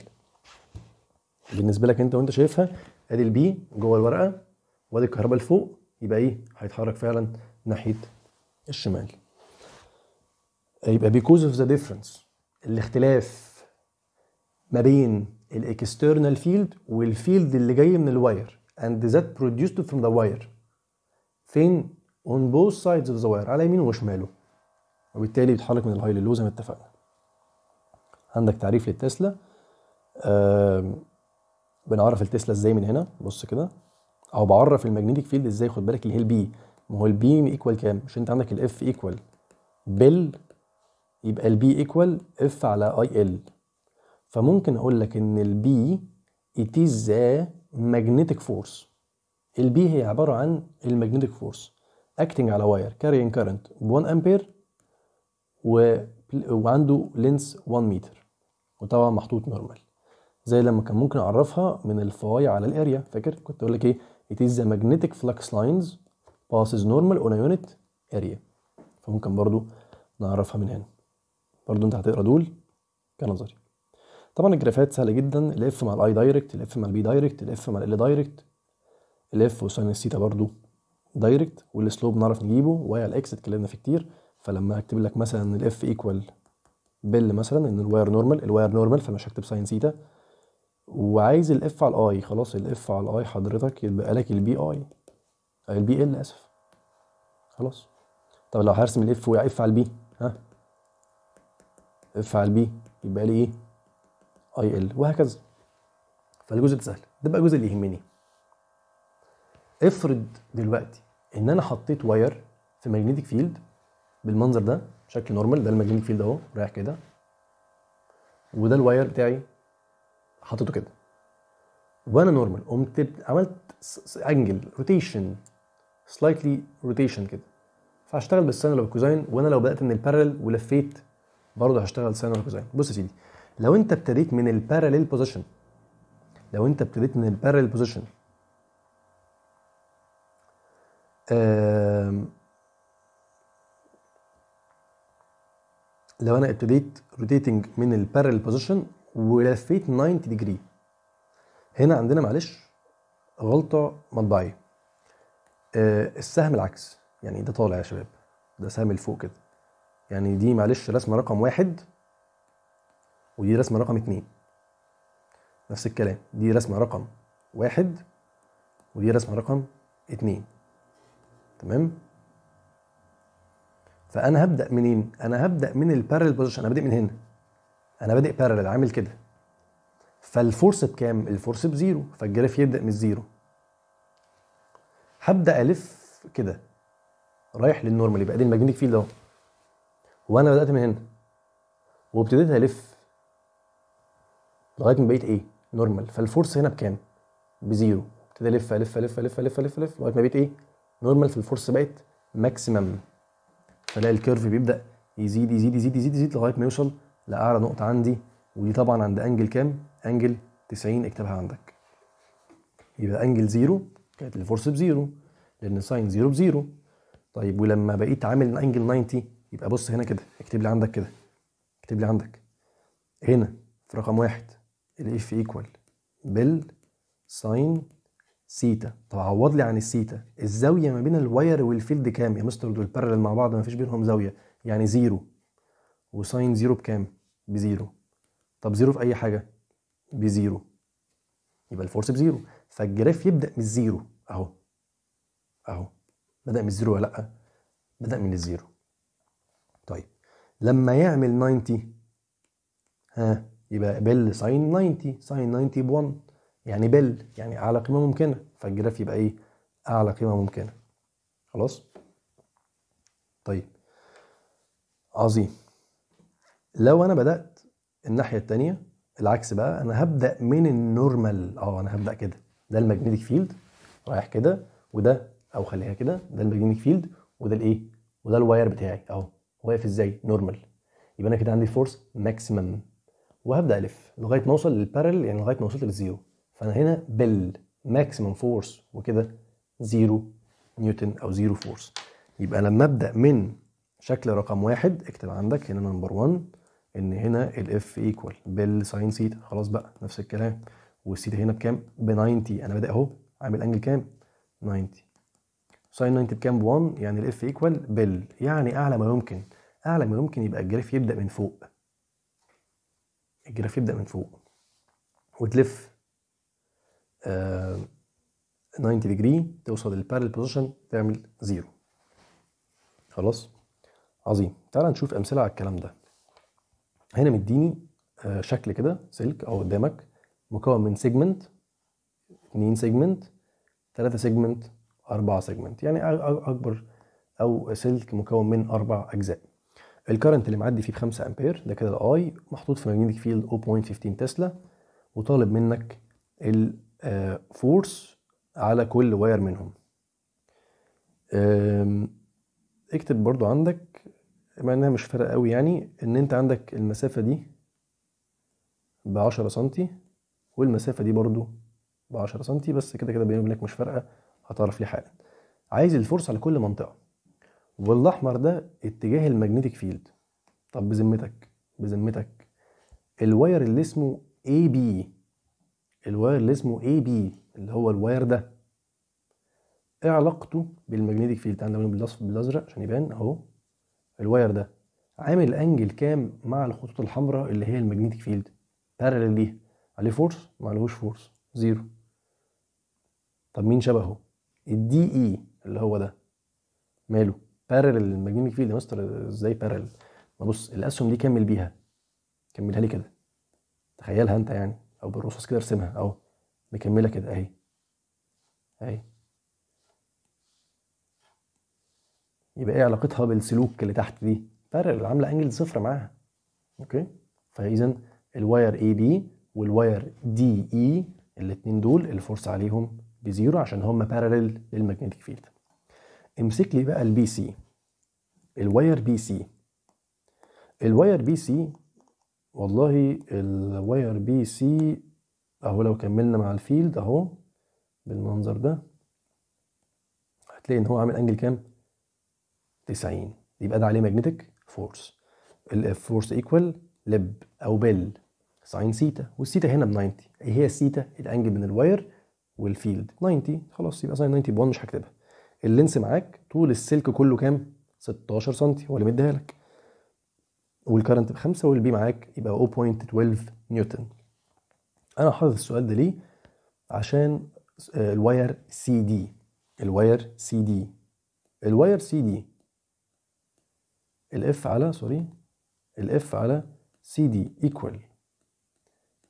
بالنسبه لك انت وانت شايفها ادي البي جوه الورقه وادي الكهرباء لفوق يبقى ايه هيتحرك فعلا ناحيه الشمال يبقى بيكوز اوف ذا ديفرنس الاختلاف ما بين الاكسترنال فيلد والفيلد اللي جاي من الواير اند ذات produced فروم ذا واير فين اون بوث سايدز اوف ذا واير على يمينه وشماله وبالتالي بيتحرك من الهاي للو زي ما اتفقنا عندك تعريف للتسلا بنعرف التسلا ازاي من هنا بص كده او بعرف الماجنتيك فيلد ازاي خد بالك اللي هي البي ما هو البي ايكوال كام مش انت عندك الاف ايكوال بال يبقى B ايكوال F على I L فممكن اقول لك ان B it is the magnetic force B هي عباره عن المagnetic force acting على واير carrying current ب 1 امبير و... وعنده لينس 1 متر وطبعا محطوط نورمال زي لما كان ممكن اعرفها من الفاي على الاريا فاكر كنت اقول لك ايه it is the magnetic flux lines passes normal on a unit area فممكن برضو نعرفها من هنا برضو انت هتقرا دول كنظري طبعا الجرافات سهله جدا الاف مع الاي دايركت الاف مع البي دايركت الاف مع ال دايركت الاف وساين السيتا برضو دايركت والسلوب نعرف نجيبه واي على الاكس اتكلمنا فيه كتير فلما هكتب لك مثلا الاف ايكوال بل مثلا ان الواير نورمال الواير نورمال فمش هكتب ساين ثيتا وعايز الاف على الاي خلاص الاف على الاي حضرتك يبقى لك البي اي البي ال اسف خلاص طب لو هرسم الاف اف على البي ها افعل بي يبقى لي ايه اي ال وهكذا فالجزء ده سهل ده بقى الجزء اللي يهمني افرض دلوقتي ان انا حطيت واير في ماجنتيك فيلد بالمنظر ده بشكل نورمال ده الماجنتيك فيلد اهو رايح كده وده الواير بتاعي حطيته كده وانا نورمال قمت عملت انجل روتيشن سلايتلي روتيشن كده فهشتغل بالسنه ولا بالكوزاين وانا لو بدات من البارل ولفيت برضه هشتغل ساين ولا بص يا سيدي لو انت ابتديت من البارلل بوزيشن لو انت ابتديت من البارلل بوزيشن لو انا ابتديت روتيتنج من البارلل بوزيشن ولفيت 90 ديجري هنا عندنا معلش غلطه مطبعيه آه، السهم العكس يعني ده طالع يا شباب ده سهم لفوق كده يعني دي معلش رسمه رقم واحد ودي رسمه رقم اتنين نفس الكلام دي رسمه رقم واحد ودي رسمه رقم اتنين تمام فانا هبدا منين انا هبدا من البارل بوزيشن انا بادئ من هنا انا بادئ بارل عامل كده فالفورس بكام الفورس بزيرو فالجراف يبدا من الزيرو هبدا الف كده رايح للنورمال يبقى دي الماجنتيك فيلد اهو وانا بدات من هنا وابتديت الف لغايه ما بقيت ايه نورمال فالفورس هنا بكام بزيرو ابتدي الف الف الف الف الف الف الف لغايه ما بقيت ايه نورمال فالفورس بقت ماكسيمم فلاقي الكيرف بيبدا يزيد يزيد يزيد يزيد يزيد لغايه ما يوصل لاعلى نقطه عندي ودي طبعا عند انجل كام انجل 90 اكتبها عندك يبقى انجل زيرو كانت الفورس بزيرو لان ساين زيرو بزيرو طيب ولما بقيت عامل انجل 90 يبقى بص هنا كده اكتب لي عندك كده اكتب لي عندك هنا في رقم واحد الاف ايكوال بال ساين سيتا طب عوض لي عن السيتا الزاويه ما بين الواير والفيلد كام يا مستر دول بارلل مع بعض ما فيش بينهم زاويه يعني زيرو وساين زيرو بكام بزيرو طب زيرو في اي حاجه بزيرو يبقى الفورس بزيرو فالجراف يبدا من الزيرو اهو اهو بدا من الزيرو ولا لا بدا من الزيرو لما يعمل 90 ها يبقى بل ساين 90 ساين 90 ب 1 يعني بل يعني اعلى قيمه ممكنه فالجراف يبقى ايه اعلى قيمه ممكنه خلاص طيب عظيم لو انا بدات الناحيه الثانيه العكس بقى انا هبدا من النورمال اه انا هبدا كده ده الماجنتيك فيلد رايح كده وده او خليها كده ده الماجنتيك فيلد وده الايه وده الواير بتاعي اهو واقف ازاي نورمال يبقى انا كده عندي الفورس ماكسيمم وهبدا الف لغايه ما اوصل للبارل يعني لغايه ما وصلت للزيرو فانا هنا بالماكسيمم فورس وكده زيرو نيوتن او زيرو فورس يبقى لما ابدا من شكل رقم واحد اكتب عندك هنا نمبر 1 ان هنا الاف ايكوال بالساين سيتا خلاص بقى نفس الكلام والسيتا هنا بكام ب 90 انا بادئ اهو عامل انجل كام 90 ساين 90 بكام ب 1 يعني الاف ايكوال بال يعني اعلى ما يمكن اعلى ما يمكن يبقى الجراف يبدا من فوق الجراف يبدا من فوق وتلف آه 90 ديجري توصل للبارل بوزيشن تعمل زيرو خلاص عظيم تعال نشوف امثله على الكلام ده هنا مديني آه شكل كده سلك او قدامك مكون من سيجمنت 2 سيجمنت 3 سيجمنت أربعة سيجمنت يعني أكبر أو سلك مكون من أربع أجزاء الكرنت اللي معدي فيه بخمسة أمبير ده كده الأي محطوط في ماجنتيك فيلد 0.15 تسلا وطالب منك الفورس آه، على كل واير منهم اكتب برضو عندك مع انها مش فارقه قوي يعني ان انت عندك المسافه دي ب 10 سم والمسافه دي برضو ب 10 سم بس كده كده بيني وبينك مش فارقه هتعرف ليه حالا عايز الفورس على كل منطقه والاحمر ده اتجاه الماجنتيك فيلد طب بذمتك بذمتك الواير اللي اسمه اي بي الواير اللي اسمه اي بي اللي هو الواير ده ايه علاقته بالماجنتيك فيلد تعالى نعمله بالازرق عشان يبان اهو الواير ده عامل انجل كام مع الخطوط الحمراء اللي هي الماجنتيك فيلد بارلل ليها عليه فورس ما عليهوش فورس زيرو طب مين شبهه الدي اي اللي هو ده ماله بارل المجنون فيلد يا مستر ازاي بارل ما بص الاسهم دي كمل بيها كملها لي كده تخيلها انت يعني او بالرصاص كده ارسمها اهو مكمله كده اهي اهي يبقى ايه علاقتها بالسلوك اللي تحت دي بارل عامله انجل صفر معاها اوكي فاذا الواير اي بي والواير دي اي e الاثنين دول الفرصه عليهم لزيرو عشان هما باراليل للماجنتيك فيلد امسك لي بقى البي سي الواير بي سي الواير بي سي والله الواير بي سي اهو لو كملنا مع الفيلد اهو بالمنظر ده هتلاقي ان هو عامل انجل كام 90 يبقى ده عليه ماجنتيك فورس الاف فورس ايكوال لب او بل ساين سيتا والسيتا هنا ب 90 ايه هي السيتا الانجل من الواير والفيلد 90 خلاص يبقى ساين 90 ب1 مش هكتبها اللينس معاك طول السلك كله كام 16 سم هو اللي مديها لك والكرنت بخمسة والبي معاك يبقى 0.12 نيوتن انا حاطط السؤال ده ليه عشان الواير سي دي الواير سي دي الواير سي دي الاف على سوري الاف على سي دي ايكوال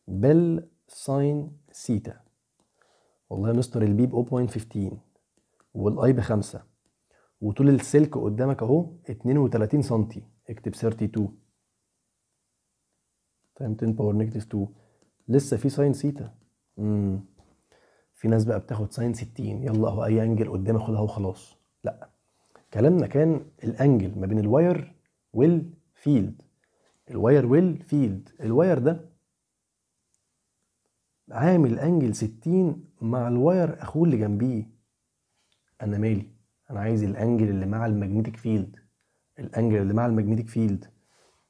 بل ساين سيتا والله يا مستر البي ب 0.15 والاي ب 5 وطول السلك قدامك اهو 32 سم اكتب 32 تايم 10 باور نيجاتيف 2 لسه في ساين سيتا امم في ناس بقى بتاخد ساين 60 يلا اهو اي انجل قدامي خدها وخلاص لا كلامنا كان الانجل ما بين الواير والفيلد الواير والفيلد الواير ده عامل انجل 60 مع الواير اخوه اللي جنبيه انا مالي انا عايز الانجل اللي مع الماجنتيك فيلد الانجل اللي مع الماجنتيك فيلد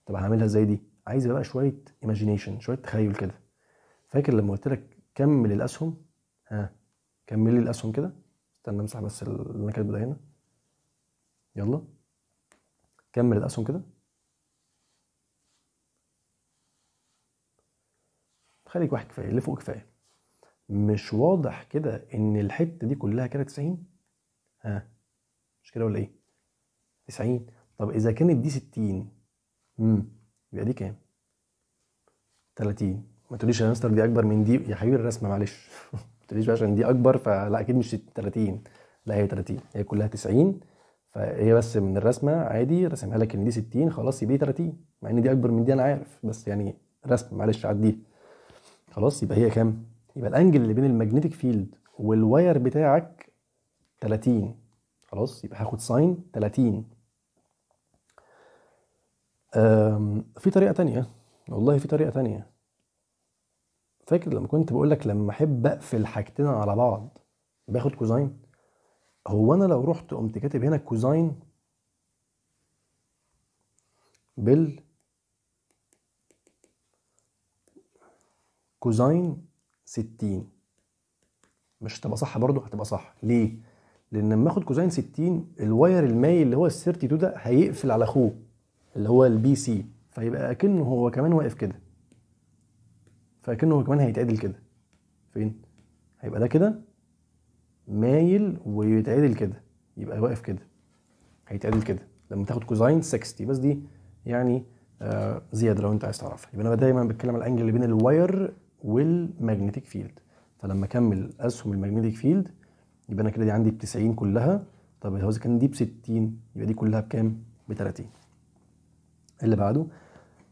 طب هعملها ازاي دي عايز بقى شويه ايماجينيشن شويه تخيل كده فاكر لما قلت لك كمل الاسهم ها كمل لي الاسهم كده استنى امسح بس اللي انا كاتبه ده هنا يلا كمل الاسهم كده خليك واحد كفايه اللي فوق كفايه مش واضح كده ان الحته دي كلها كده 90 ها مش كده ولا ايه 90 طب اذا كانت دي 60 امم يبقى دي كام 30 ما تقوليش يا مستر دي اكبر من دي يا حبيبي الرسمه معلش (laughs) ما تقوليش بقى عشان دي اكبر فلا اكيد مش 30 لا هي 30 هي كلها 90 فهي بس من الرسمه عادي رسمها لك ان دي 60 خلاص يبقى دي 30 مع ان دي اكبر من دي انا عارف بس يعني رسم معلش عديها خلاص يبقى هي كام؟ يبقى الانجل اللي بين الماجنتيك فيلد والواير بتاعك 30 خلاص يبقى هاخد ساين 30 في طريقه تانية والله في طريقه تانية فاكر لما كنت بقول لك لما احب اقفل حاجتين على بعض باخد كوزاين هو انا لو رحت قمت كاتب هنا كوزاين بال كوزين 60 مش هتبقى صح برضه هتبقى صح ليه؟ لان لما اخد كوزين 60 الواير المايل اللي هو ال 32 ده هيقفل على اخوه اللي هو البي سي فيبقى اكنه هو كمان واقف كده فاكنه هو كمان هيتعدل كده فين؟ هيبقى ده كده مايل ويتعدل كده يبقى واقف كده هيتعدل كده لما تاخد كوزين 60 بس دي يعني آه زياده لو انت عايز تعرفها يبقى انا دايما بتكلم على الانجل اللي بين الواير والماجنتيك فيلد فلما اكمل اسهم الماجنتيك فيلد يبقى انا كده دي عندي ب 90 كلها طب لو كان دي ب 60 يبقى دي كلها بكام؟ ب 30 اللي بعده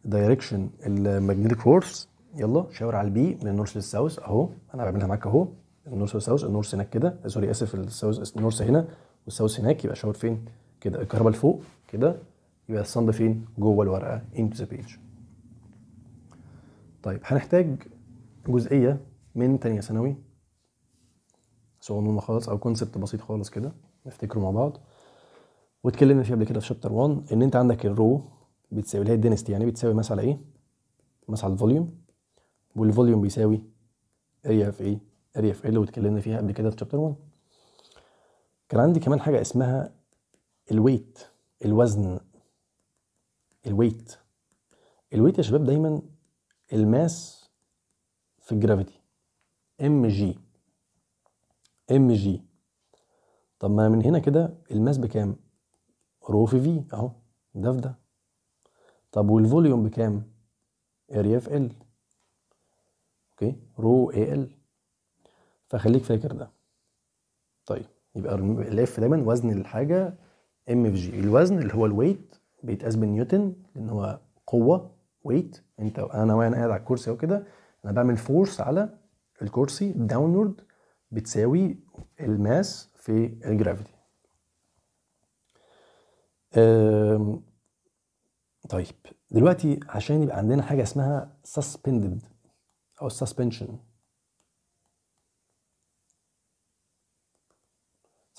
دايركشن الماجنتيك فورس يلا شاور على البي من النورث للساوث اهو انا بعملها معاك اهو النورث والساوث النورث هناك كده آه، سوري اسف الساوث النورث هنا والساوث هناك يبقى شاور فين؟ كده الكهرباء لفوق كده يبقى الصند فين؟ جوه الورقه انتو ذا بيج. طيب هنحتاج جزئيه من تانية ثانوي صغنونه خالص او كونسبت بسيط خالص كده نفتكره مع بعض واتكلمنا فيه قبل كده في شابتر 1 ان انت عندك الرو بتساوي اللي هي الدينستي يعني بتساوي ماس على ايه؟ ماس على الفوليوم والفوليوم بيساوي اريا في ايه؟ اريا في ال واتكلمنا فيها قبل كده في شابتر 1 كان عندي كمان حاجه اسمها الويت الوزن الويت الويت يا شباب دايما الماس في الجرافيتي ام جي ام جي طب ما من هنا كده الماس بكام رو في في اهو ده في ده طب والفوليوم بكام اريا في ال اوكي رو اي ال فخليك فاكر ده طيب يبقى الاف دايما وزن الحاجه ام في جي الوزن اللي هو الويت بيتقاس بالنيوتن لان هو قوه ويت انت انا وانا قاعد على الكرسي اهو كده انا بعمل فورس على الكرسي داونورد بتساوي الماس في الجرافيتي طيب دلوقتي عشان يبقى عندنا حاجه اسمها suspended او suspension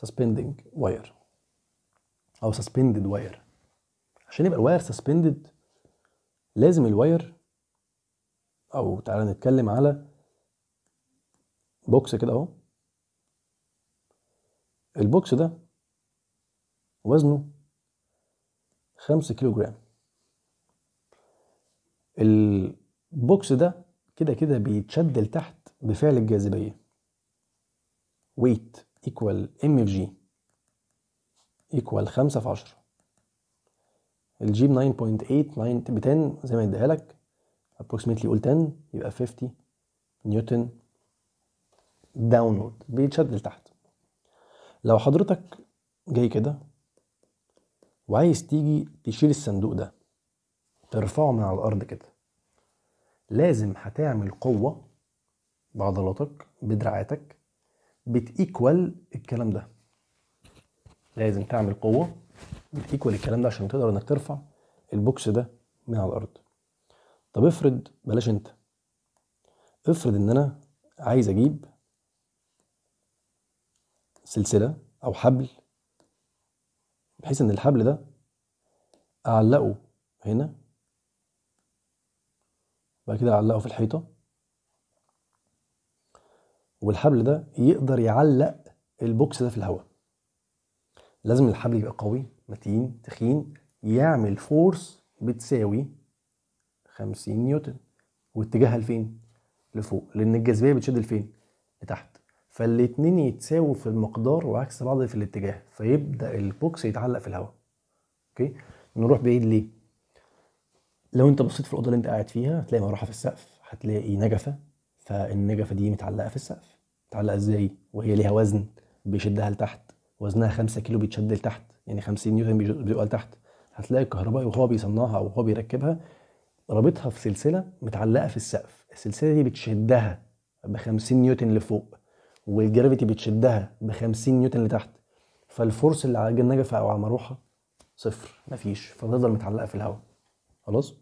suspending wire او suspended wire عشان يبقى الواير suspended لازم الواير او تعالى نتكلم على بوكس كده اهو البوكس ده وزنه خمسة كيلو جرام البوكس ده كده كده بيتشد لتحت بفعل الجاذبية ويت equal mfg equal 5 في 10 الجيب 9.8 9 ب 10 زي ما اديها لك approximately قول 10 يبقى 50 نيوتن داونورد بيتشد لتحت لو حضرتك جاي كده وعايز تيجي تشيل الصندوق ده ترفعه من على الارض كده لازم هتعمل قوه بعضلاتك بدراعاتك بتيكوال الكلام ده لازم تعمل قوه بتيكوال الكلام ده عشان تقدر انك ترفع البوكس ده من على الارض طب افرض بلاش انت افرض ان انا عايز اجيب سلسلة او حبل بحيث ان الحبل ده اعلقه هنا بعد كده اعلقه في الحيطة والحبل ده يقدر يعلق البوكس ده في الهواء لازم الحبل يبقى قوي متين تخين يعمل فورس بتساوي 50 نيوتن واتجاهها لفين لفوق لان الجاذبيه بتشد لفين لتحت فالاتنين يتساووا في المقدار وعكس بعض في الاتجاه فيبدا البوكس يتعلق في الهواء اوكي نروح بعيد ليه لو انت بصيت في الاوضه اللي انت قاعد فيها هتلاقي مروحه في السقف هتلاقي نجفه فالنجفه دي متعلقه في السقف متعلقه ازاي وهي ليها وزن بيشدها لتحت وزنها 5 كيلو بيتشد لتحت يعني 50 نيوتن بيبقى لتحت هتلاقي الكهربائي وهو بيصنعها او هو بيركبها رابطها في سلسله متعلقه في السقف السلسله دي بتشدها ب 50 نيوتن لفوق والجرافيتي بتشدها ب 50 نيوتن لتحت فالفورس اللي على النجفه او على مروحه صفر مفيش فتفضل متعلقه في الهواء خلاص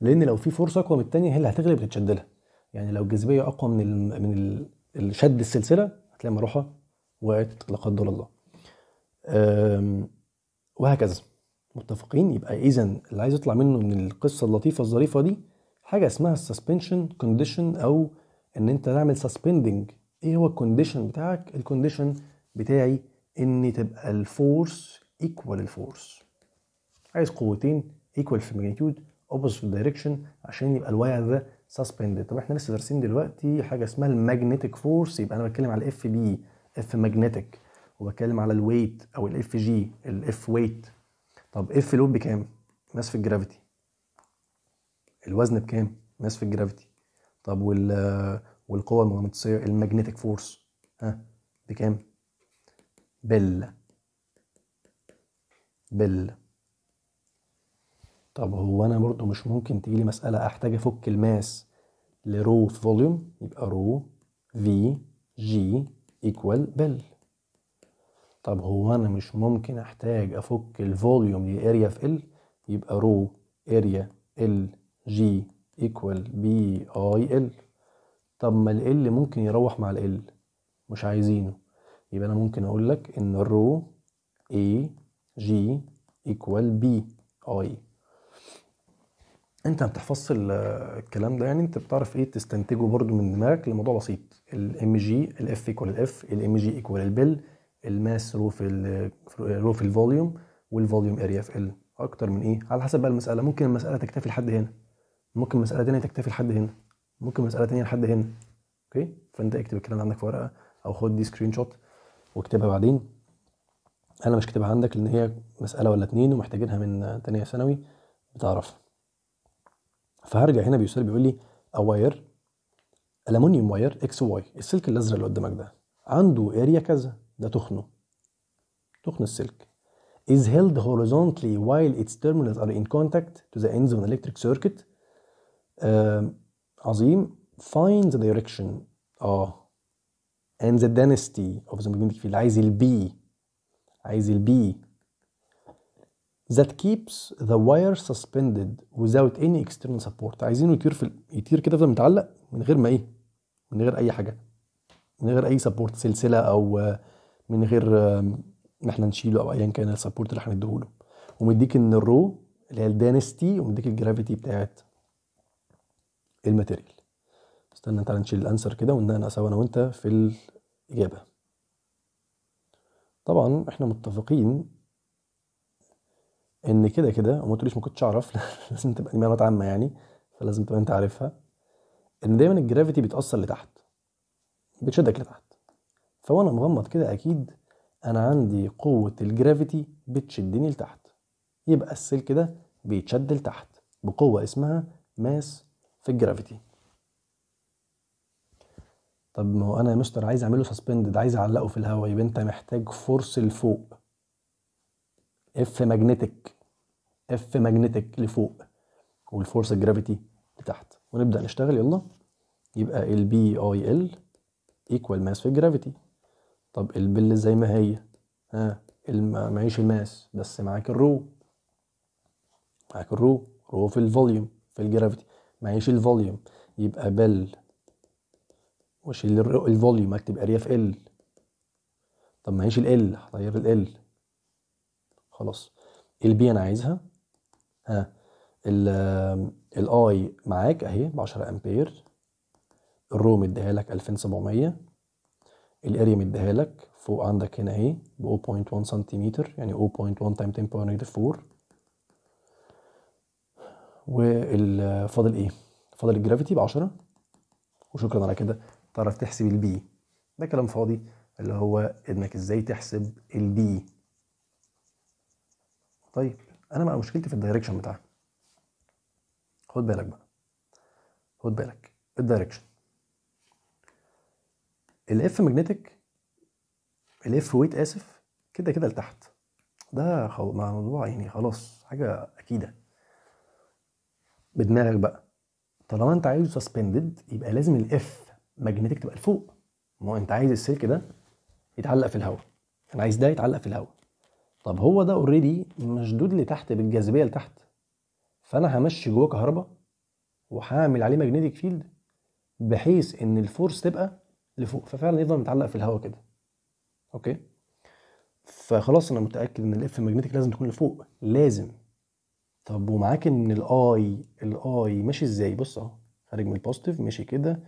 لان لو في فورس اقوى من الثانيه هي اللي هتغلب تتشد لها يعني لو الجاذبيه اقوى من الـ من الـ الشد السلسله هتلاقي مروحه وقعت لا قدر الله وهكذا متفقين يبقى اذا اللي عايز يطلع منه من القصه اللطيفه الظريفه دي حاجه اسمها السسبنشن كونديشن او ان انت تعمل سسبندنج ايه هو الكونديشن بتاعك الكونديشن بتاعي ان تبقى الفورس ايكوال الفورس عايز قوتين ايكوال في ماجنتيود اوبوزيت في الدايركشن عشان يبقى الواير ده سسبندد طب احنا لسه دارسين دلوقتي حاجه اسمها الماجنتيك فورس يبقى انا بتكلم على اف بي اف ماجنتيك وبتكلم على الويت او الاف جي الاف ويت طب اف لود بكام ماس في الجرافيتي الوزن بكام ماس في الجرافيتي طب وال والقوه المغناطيسيه المجنتيك فورس ها بكام بل بل طب هو انا برضو مش ممكن تجيلي مساله احتاج افك الماس لرو في فوليوم يبقى رو في جي ايكوال بل طب هو انا مش ممكن احتاج افك الفوليوم لاريا في ال يبقى رو اريا ال جي ايكوال بي اي ال طب ما ال ممكن يروح مع ال مش عايزينه يبقى انا ممكن اقول لك ان الرو اي جي ايكوال بي اي انت ما بتحفظش الكلام ده يعني انت بتعرف ايه تستنتجه برضو من دماغك لموضوع بسيط الام جي الاف ايكوال الاف الام جي ايكوال البل الماس رو في ال رو في الفوليوم والفوليوم اريا في ال اكتر من ايه على حسب بقى المساله ممكن المساله تكتفي لحد هنا ممكن مساله ثانيه تكتفي لحد هنا ممكن مساله ثانيه لحد هنا اوكي فانت اكتب الكلام عندك في ورقه او خد دي سكرين شوت واكتبها بعدين انا مش كاتبها عندك لان هي مساله ولا اتنين ومحتاجينها من ثانيه ثانوي بتعرف فهرجع هنا بيسأل بيقول لي اواير الومنيوم واير اكس واي السلك الازرق اللي قدامك ده عنده اريا كذا ده تخنه تخن السلك is held horizontally while its terminals are in contact to the ends of an electric circuit uh, عظيم find the direction اه and the density of the magnetic field عايز البي عايز البي that keeps the wire suspended without any external support عايزينه يطير في يطير كده فضل متعلق من غير ما ايه من غير اي حاجه من غير اي سبورت سلسله او من غير ما احنا نشيله او ايا كان السبورت اللي احنا نديهوله ومديك ان الرو اللي هي الدانستي ومديك الجرافيتي بتاعت الماتيريال استنى تعالى نشيل الانسر كده وننقل سوا انا وانت في الاجابه طبعا احنا متفقين ان كده كده وما تقوليش ما كنتش اعرف (laughs) لازم تبقى معلومات عامه يعني فلازم تبقى انت عارفها ان دايما الجرافيتي بتاثر لتحت بتشدك لتحت فوانا مغمض كده اكيد انا عندي قوة الجرافيتي بتشدني لتحت يبقى السلك ده بيتشد لتحت بقوة اسمها ماس في الجرافيتي طب ما هو انا يا مستر عايز اعمله سسبندد عايز اعلقه في الهواء يبقى انت محتاج فورس لفوق اف ماجنتيك اف ماجنتيك لفوق والفورس الجرافيتي لتحت ونبدا نشتغل يلا يبقى البي اي ال ايكوال ماس في الجرافيتي طب البل زي ما هي ها معيش الماس بس معاك الرو معاك الرو رو في الفوليوم في الجرافيتي معيش الفوليوم يبقى بل واشيل الفوليوم اكتب اريا في ال طب معيش ال ال هغير ال ال خلاص البي انا عايزها ها ال الاي معاك اهي ب 10 امبير الرو مديها لك 2700 الاريا مديها لك فوق عندك هنا اهي ب 0.1 سنتيمتر يعني 0.1 تايم 10 باور نيجاتيف 4 وفاضل ايه؟ فاضل الجرافيتي ب 10 وشكرا على كده تعرف تحسب البي ده كلام فاضي اللي هو انك ازاي تحسب البي طيب انا بقى مشكلتي في الدايركشن بتاعها خد بالك بقى خد بالك الدايركشن الاف ماجنتيك الاف ويت اسف كده كده لتحت ده مع موضوع يعني خلاص حاجه اكيده بدماغك بقى طالما انت عايزه سسبندد يبقى لازم الاف ماجنتيك تبقى لفوق ما هو انت عايز السلك ده يتعلق في الهواء انا عايز ده يتعلق في الهواء طب هو ده اوريدي مشدود لتحت بالجاذبيه لتحت فانا همشي جواه كهرباء وهعمل عليه ماجنتيك فيلد بحيث ان الفورس تبقى لفوق ففعلا يفضل متعلق في الهواء كده اوكي فخلاص انا متاكد ان الاف ماجنتيك لازم تكون لفوق لازم طب ومعاك ان الاي الاي ماشي ازاي بص اهو خارج من البوزيتيف ماشي كده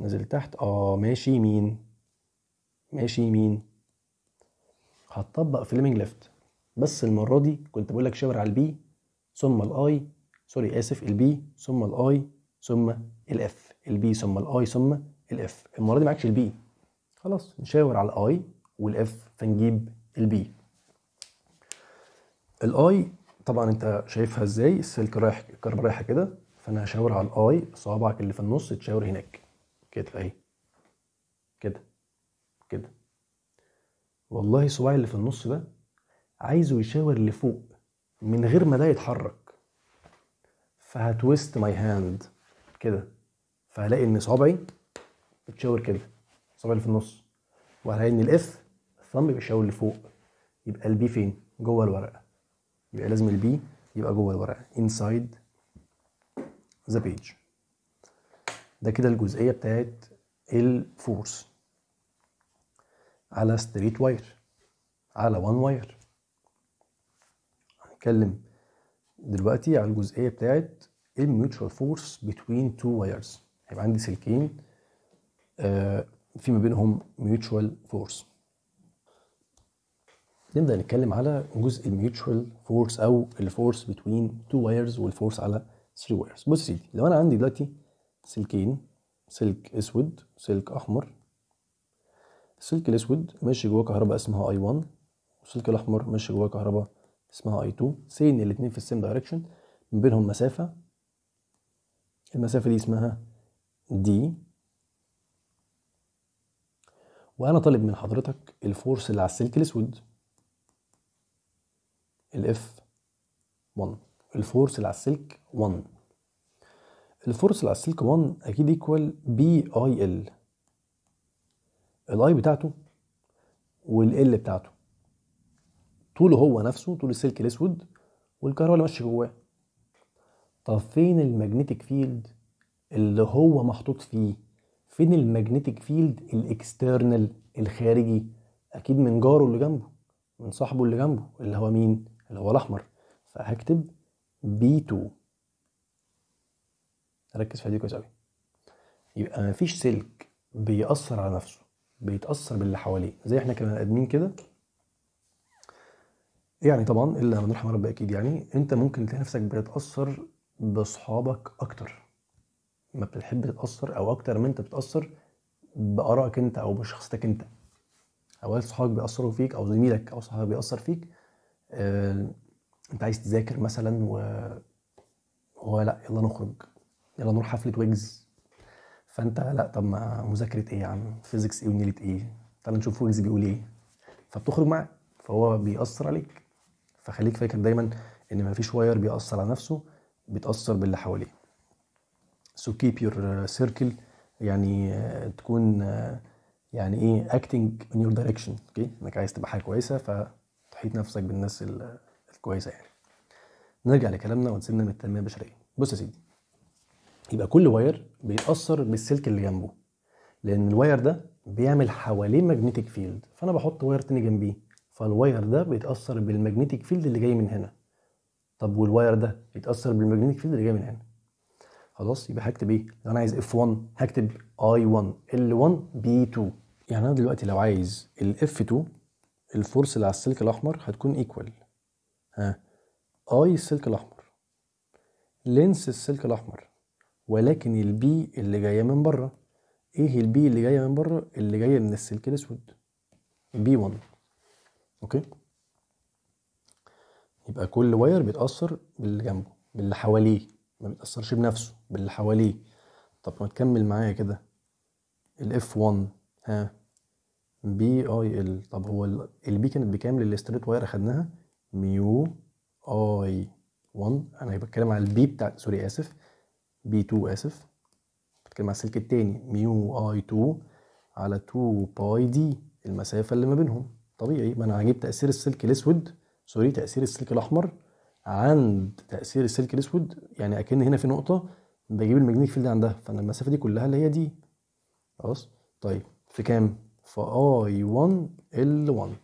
نزل تحت اه ماشي يمين ماشي يمين هتطبق فليمنج ليفت بس المره دي كنت بقول لك شاور على البي ثم الاي سوري اسف البي ثم الاي ثم الاف البي ثم الاي ثم الاف المره دي معكش البي خلاص نشاور على الاي والاف فنجيب البي الاي طبعا انت شايفها ازاي السلك رايح الكهرباء رايحه كده فانا هشاور على الاي صوابعك اللي في النص تشاور هناك كده اهي كده كده والله صباعي اللي في النص ده عايزه يشاور لفوق من غير ما ده يتحرك فهتويست ماي هاند كده فهلاقي ان صوابعي بتشاور كده صابع اللي في النص وعلى ان الاف يبقى شاور لفوق يبقى البي فين جوه الورقه يبقى لازم البي يبقى جوه الورقه inside the page ده كده الجزئيه بتاعت الفورس على ستريت واير على وان واير هنتكلم دلوقتي على الجزئيه بتاعت الميوتشوال فورس بتوين تو وايرز هيبقى عندي سلكين فيما بينهم ميوتشوال فورس نبدا نتكلم على جزء الميوتشوال فورس او الفورس بتوين تو وايرز والفورس على 3 وايرز بص سيدي لو انا عندي دلوقتي سلكين سلك اسود سلك احمر السلك الاسود ماشي جواه كهرباء اسمها اي 1 والسلك الاحمر ماشي جواه كهرباء اسمها اي 2 سي ان الاثنين في السيم دايركشن ما بينهم مسافه المسافه دي اسمها دي وانا طالب من حضرتك الفورس اللي على السلك الاسود الاف 1 الفورس اللي على السلك 1 الفورس اللي على السلك 1 اكيد ايكوال بي اي ال الاي بتاعته والال بتاعته طوله هو نفسه طول السلك الاسود والكهرباء اللي ماشيه جواه طب فين المagnetic فيلد اللي هو محطوط فيه فين الماجنتيك فيلد الاكسترنال الخارجي اكيد من جاره اللي جنبه من صاحبه اللي جنبه اللي هو مين اللي هو الاحمر فهكتب بي 2 ركز في دي كويس قوي يبقى مفيش سلك بيأثر على نفسه بيتأثر باللي حواليه زي احنا كبني ادمين كده يعني طبعا الا من رحم ربي اكيد يعني انت ممكن تلاقي نفسك بتتأثر باصحابك اكتر ما بتحب تتاثر او اكتر ما انت بتتاثر بارائك انت او بشخصيتك انت او هل صحابك بيأثروا فيك او زميلك او صاحبك بيأثر فيك آه، انت عايز تذاكر مثلا و هو لا يلا نخرج يلا نروح حفله ويجز فانت لا طب ما مذاكره ايه يا عم فيزيكس ايه ونيله ايه تعال نشوف ويجز بيقول ايه فبتخرج معاه فهو بيأثر عليك فخليك فاكر دايما ان مفيش واير بيأثر على نفسه بيتأثر باللي حواليه سو كيب يور سيركل يعني uh, تكون uh, يعني ايه اكتنج ان يور دايركشن اوكي انك عايز تبقى حاجه كويسه فتحيط نفسك بالناس الكويسه يعني نرجع لكلامنا ونسيبنا من التنميه البشريه بص يا سيدي يبقى كل واير بيتاثر بالسلك اللي جنبه لان الواير ده بيعمل حواليه ماجنتيك فيلد فانا بحط واير تاني جنبيه فالواير ده بيتاثر بالماجنتيك فيلد اللي جاي من هنا طب والواير ده بيتاثر بالماجنتيك فيلد اللي جاي من هنا خلاص يبقى هكتب ايه لو انا عايز اف 1 هكتب اي 1 ال 1 بي 2 يعني انا دلوقتي لو عايز الاف 2 الفورس اللي على السلك الاحمر هتكون ايكوال ها اي السلك الاحمر لينس السلك الاحمر ولكن البي اللي جايه من بره ايه البي اللي جايه من بره اللي جايه من السلك الاسود بي 1 اوكي يبقى كل واير بيتاثر باللي جنبه باللي حواليه ما بيتأثرش بنفسه باللي حواليه طب ما تكمل معايا كده الاف 1 ها بي اي ال طب هو البي كانت بكامل للستريت واير اخدناها ميو اي 1 انا بتكلم على البي بتاع سوري اسف بي 2 اسف بتكلم على السلك التاني ميو اي 2 على 2 باي دي المسافه اللي ما بينهم طبيعي ما انا هجيب تاثير السلك الاسود سوري تاثير السلك الاحمر عند تاثير السلك الاسود يعني اكن هنا في نقطه بجيب المجنيك فيلد عندها فانا المسافه دي كلها اللي هي دي خلاص طيب في كام في اي 1 ال 1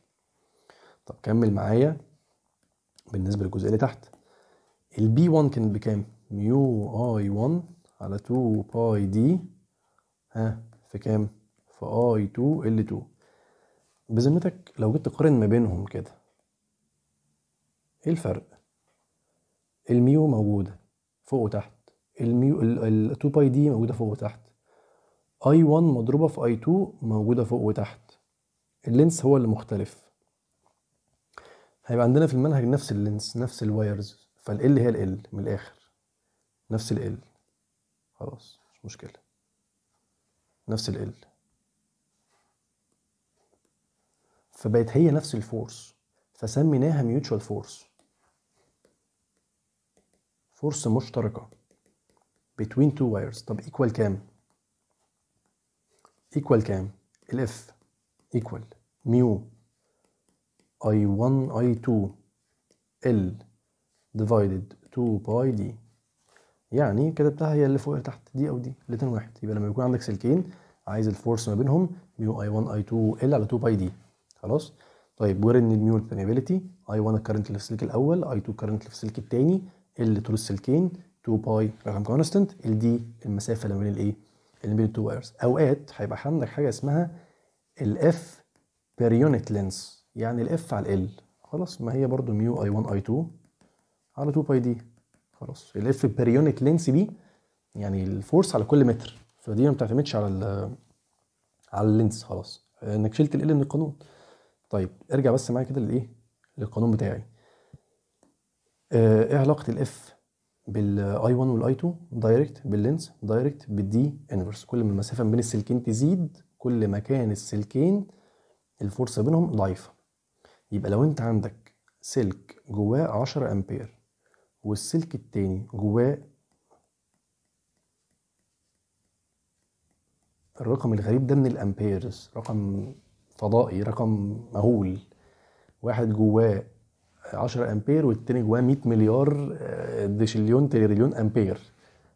طب كمل معايا بالنسبه للجزء اللي تحت البي 1 كانت بكام ميو اي 1 على 2 باي دي ها في كام في اي 2 ال 2 بذمتك لو جيت تقارن ما بينهم كده ايه الفرق الميو موجوده فوق وتحت الميو ال 2 باي دي موجوده فوق وتحت اي 1 مضروبه في اي 2 موجوده فوق وتحت اللينس هو اللي مختلف هيبقى عندنا في المنهج نفس اللينس نفس الوايرز فال هي ال من الاخر نفس ال خلاص مش مشكله نفس ال فبقت هي نفس الفورس فسميناها ميوتشوال فورس فورس مشتركة between two wires طب equal كام؟ equal كام؟ ال F equal ميو I1 I2 L divided 2 باي دي يعني كتبتها هي اللي فوق تحت دي أو دي الاثنين واحد يبقى لما يكون عندك سلكين عايز الفورس ما بينهم ميو I1 I2 L على 2 باي دي خلاص؟ طيب ورن الميو permeability I1 current اللي في السلك الأول I2 current اللي في السلك الثاني ال طول السلكين 2 باي رقم كونستنت ال دي المسافه اللي بين الايه اللي بين التو وايرز اوقات هيبقى عندك حاجه اسمها الاف بير يونت لينس يعني الاف على ال خلاص ما هي برضو ميو اي 1 اي 2 على 2 باي دي خلاص الاف بير يونت لينس دي يعني الفورس على كل متر فدي ما بتعتمدش على على اللينس خلاص انك شلت ال من القانون طيب ارجع بس معايا كده للايه للقانون بتاعي آه، ايه علاقه الاف بالاي 1 والاي 2 دايركت باللينس دايركت بالدي انفرس كل ما المسافه بين السلكين تزيد كل ما كان السلكين الفرصه بينهم ضعيفه يبقى لو انت عندك سلك جواه 10 امبير والسلك التاني جواه الرقم الغريب ده من الامبيرز رقم فضائي رقم مهول واحد جواه 10 امبير والتاني جواه 100 مليار آه، ديشليون تريليون امبير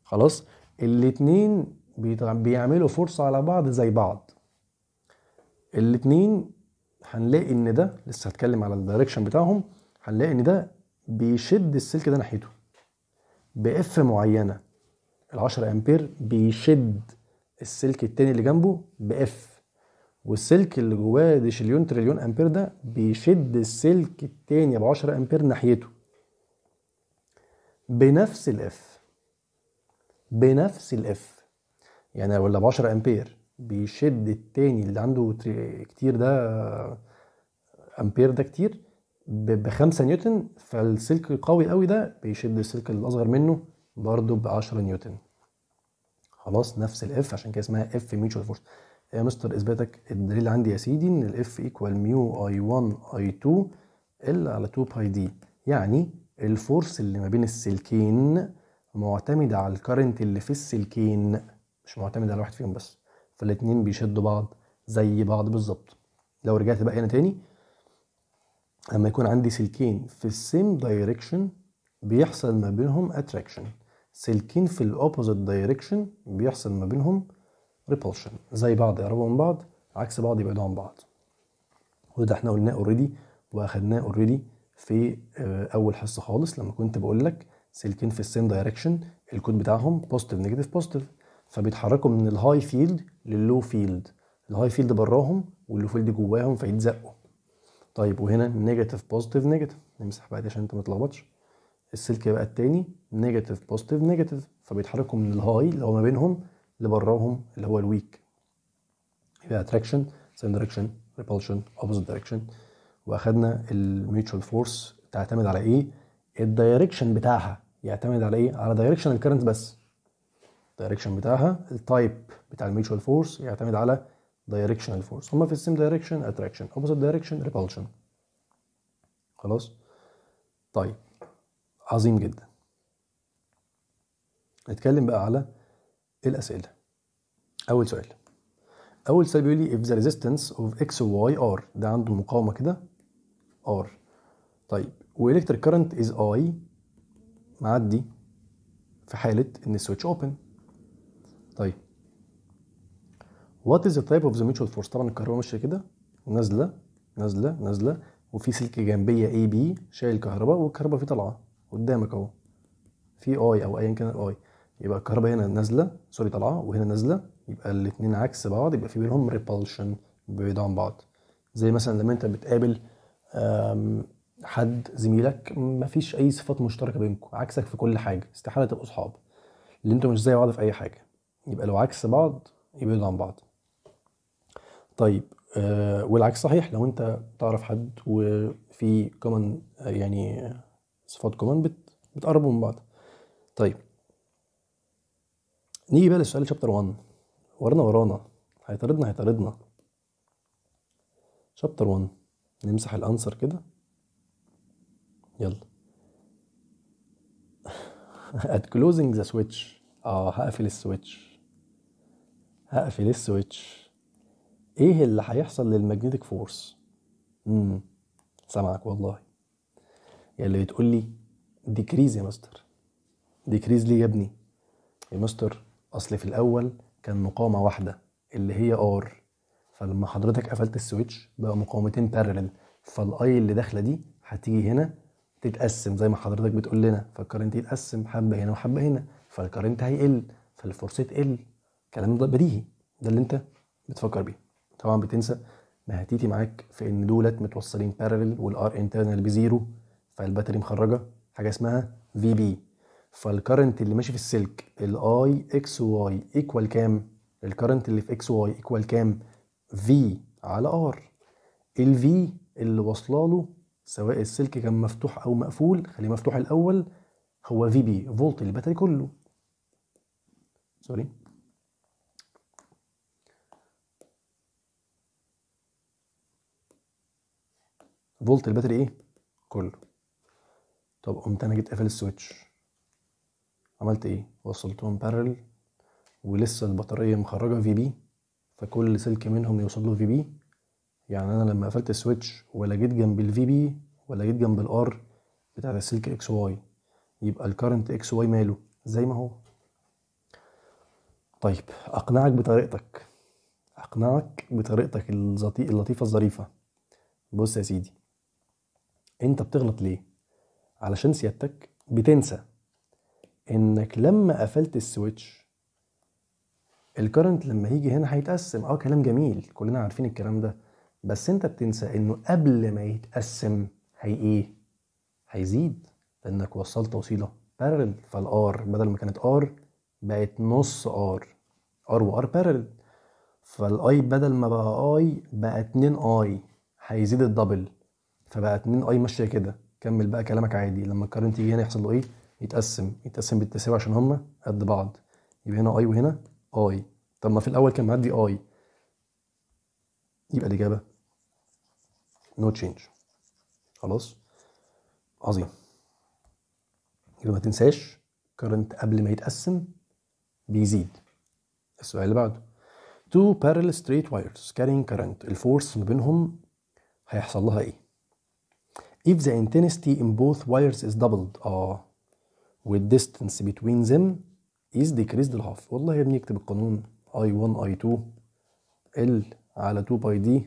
خلاص الاتنين بيعملوا فرصه على بعض زي بعض الاتنين هنلاقي ان ده لسه هتكلم على الدايركشن بتاعهم هنلاقي ان ده بيشد السلك ده ناحيته باف معينه ال 10 امبير بيشد السلك التاني اللي جنبه باف والسلك اللي جواه دي شليون تريليون امبير ده بيشد السلك التاني ب 10 امبير ناحيته بنفس الاف بنفس الاف يعني ولا ب 10 امبير بيشد التاني اللي عنده كتير ده امبير ده كتير ب 5 نيوتن فالسلك القوي قوي ده بيشد السلك الاصغر منه برضه ب 10 نيوتن خلاص نفس الاف عشان كده اسمها اف ميوتشوال فورس يا مستر اثباتك الدليل عندي يا سيدي ان الاف ايكوال ميو اي 1 اي 2 ال على 2 باي دي يعني الفورس اللي ما بين السلكين معتمدة على الكرنت اللي في السلكين مش معتمدة على واحد فيهم بس فالاتنين بيشدوا بعض زي بعض بالظبط لو رجعت بقى هنا تاني لما يكون عندي سلكين في السيم دايركشن بيحصل ما بينهم اتراكشن سلكين في الاوبوزيت دايركشن بيحصل ما بينهم ريبولشن زي بعض يقربوا من بعض عكس بعض يبعدوا عن بعض وده احنا قلناه اوريدي واخدناه اوريدي في آه، اول حصه خالص لما كنت بقول لك سلكين في السين دايركشن الكود بتاعهم بوزيتيف نيجاتيف بوزيتيف فبيتحركوا من الهاي فيلد لللو فيلد الهاي فيلد براهم واللو فيلد جواهم فيتزقوا طيب وهنا نيجاتيف بوزيتيف نيجاتيف نمسح بقى دي عشان انت ما تلخبطش السلك بقى التاني نيجاتيف بوزيتيف نيجاتيف فبيتحركوا من الهاي اللي هو ما بينهم اللي براهم اللي هو الويك يبقى اتراكشن سين دايركشن ريبولشن اوبوزيت دايركشن واخدنا الميوتشوال فورس تعتمد على ايه الدايركشن بتاعها يعتمد على ايه على دايركشن الكرنت بس الدايركشن بتاعها التايب بتاع الميوتشوال فورس يعتمد على دايركشن الفورس هما في السيم دايركشن اتراكشن اوبوزيت دايركشن ريبولشن خلاص طيب عظيم جدا نتكلم بقى على الأسئلة أول سؤال أول سؤال بيقول لي if the resistance of x و y are ده عنده مقاومة كده R طيب والكتريك كرنت از I معدي في حالة إن السويتش أوبن طيب وات is the type of the mutual force طبعا الكهرباء ماشية كده نازله نازلة نازلة وفي سلك جنبية اي بي شايل كهرباء والكهرباء فيه طالعة قدامك أهو في اي أو أيا كان الاي يبقى الكهرباء هنا نازله سوري طالعه وهنا نازله يبقى الاثنين عكس بعض يبقى في بينهم ريبالشن بعيد عن بعض زي مثلا لما انت بتقابل حد زميلك مفيش اي صفات مشتركه بينكم عكسك في كل حاجه استحاله تبقوا صحاب اللي انتوا مش زي بعض في اي حاجه يبقى لو عكس بعض يبعدوا عن بعض طيب آه، والعكس صحيح لو انت تعرف حد وفي كومن يعني صفات كومن بتقربوا من بعض طيب نيجي بقى للسؤال شابتر 1 ورانا ورانا هيطاردنا هيطاردنا شابتر 1 نمسح الانسر كده يلا (laughs) at closing the switch اه هقفل السويتش هقفل السويتش ايه اللي هيحصل للماجنتيك فورس امم سامعك والله يا اللي بتقول لي ديكريز يا مستر ديكريز ليه يا ابني يا مستر اصل في الاول كان مقاومه واحده اللي هي ار فلما حضرتك قفلت السويتش بقى مقاومتين بارلل فالاي اللي داخله دي هتيجي هنا تتقسم زي ما حضرتك بتقول لنا فالكرنت يتقسم حبه هنا وحبه هنا فالكرنت هيقل فالفرصه تقل كلام ده بديهي ده اللي انت بتفكر بيه طبعا بتنسى مهاتيتي معاك في ان دولت متوصلين بارلل والار انترنال بزيرو فالباتري مخرجه حاجه اسمها في بي فالكرنت اللي ماشي في السلك الاي اكس واي ايكوال كام الكرنت اللي في اكس واي ايكوال كام في على ار الفي اللي واصله له سواء السلك كان مفتوح او مقفول خليه مفتوح الاول هو في بي فولت الباتري كله سوري فولت الباتري ايه كله طب قمت انا جيت قفل السويتش عملت ايه وصلتهم بارل ولسه البطاريه مخرجه في بي فكل سلك منهم يوصل له في بي يعني انا لما قفلت السويتش ولا جيت جنب الفي بي ولا جيت جنب الار بتاع السلك اكس واي يبقى الكارنت اكس واي ماله زي ما هو طيب اقنعك بطريقتك اقنعك بطريقتك اللطيفه الظريفه بص يا سيدي انت بتغلط ليه علشان سيادتك بتنسى انك لما قفلت السويتش الكرنت لما يجي هنا هيتقسم اه كلام جميل كلنا عارفين الكلام ده بس انت بتنسى انه قبل ما يتقسم هي ايه هيزيد لانك وصلت وصيله بارل فالار بدل ما كانت ار بقت نص ار ار وار بارل فالاي بدل ما بقى اي بقى 2 اي هيزيد الدبل فبقى 2 اي ماشيه كده كمل بقى كلامك عادي لما الكرنت يجي هنا يحصل له ايه يتقسم يتقسم بالتساوي عشان هما قد بعض يبقى هنا اي وهنا اي طب ما في الاول كان معدي اي يبقى الاجابه نو no تشينج خلاص عظيم يبقى ما تنساش كرنت قبل ما يتقسم بيزيد السؤال اللي بعده two parallel straight wires carrying current الفورس ما بينهم هيحصل لها ايه if the intensity in both wires is doubled اه والديستنس بتوين ذم از ديكريزد الهاف والله يا ابني اكتب القانون I1 I2 ال على 2 باي دي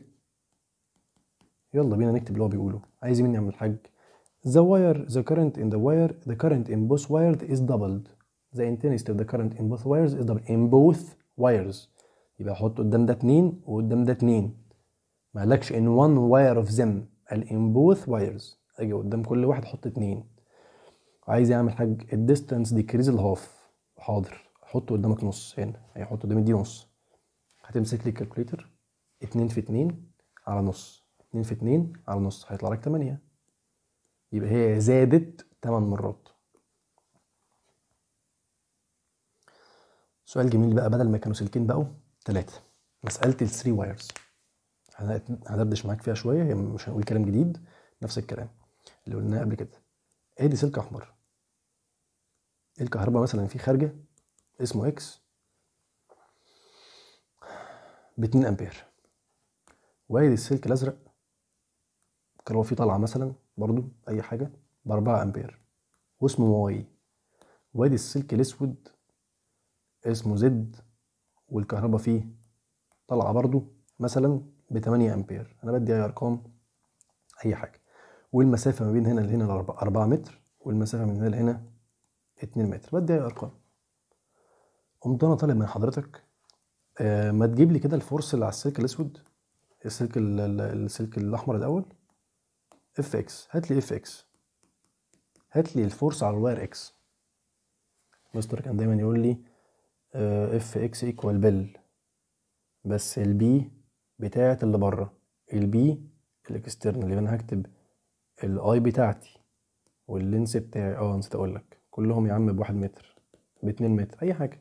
يلا بينا نكتب اللي هو بيقوله عايز مني اعمل الحاج the wire the current in the wire the current in both wires is doubled the intensity of the current in both wires is doubled in both wires يبقى احط قدام ده اتنين وقدام ده اتنين مالكش ان one wire of them قال in both wires اجي قدام كل واحد احط اتنين عايز يعمل حاجه الديستانس ديكريز الهاف حاضر حط قدامك نص هنا هيحط يعني قدام دي نص هتمسك لي الكالكوليتر 2 في 2 على نص 2 في 2 على نص هيطلع لك 8 يبقى هي زادت 8 مرات سؤال جميل بقى بدل ما كانوا سلكين بقوا 3 مسألة ال 3 وايرز هدردش معاك فيها شوية هي مش هنقول كلام جديد نفس الكلام اللي قلناه قبل كده ادي سلك احمر الكهرباء مثلا في خارجه اسمه اكس ب 2 امبير وادي السلك الازرق كان هو فيه طالعه مثلا برضو اي حاجه ب 4 امبير واسمه واي وادي السلك الاسود اسمه زد والكهرباء فيه طالعه برضو مثلا ب 8 امبير انا بدي اي ارقام اي حاجه والمسافه ما بين هنا لهنا 4 متر والمسافه من هنا لهنا 2 متر بدي ارقام قمت انا طالب من حضرتك آه ما تجيب لي كده الفورس اللي على السلك الاسود السلك السلك الاحمر الاول اف اكس هات لي اف اكس هات لي الفورس على الواير اكس مستر كان دايما يقول لي اف اكس ايكوال بل بس البي بتاعت اللي بره البي الاكسترنال يبقى انا هكتب الاي بتاعتي واللينس بتاعي اه نسيت اقول لك كلهم يا عم بواحد متر باتنين متر اي حاجه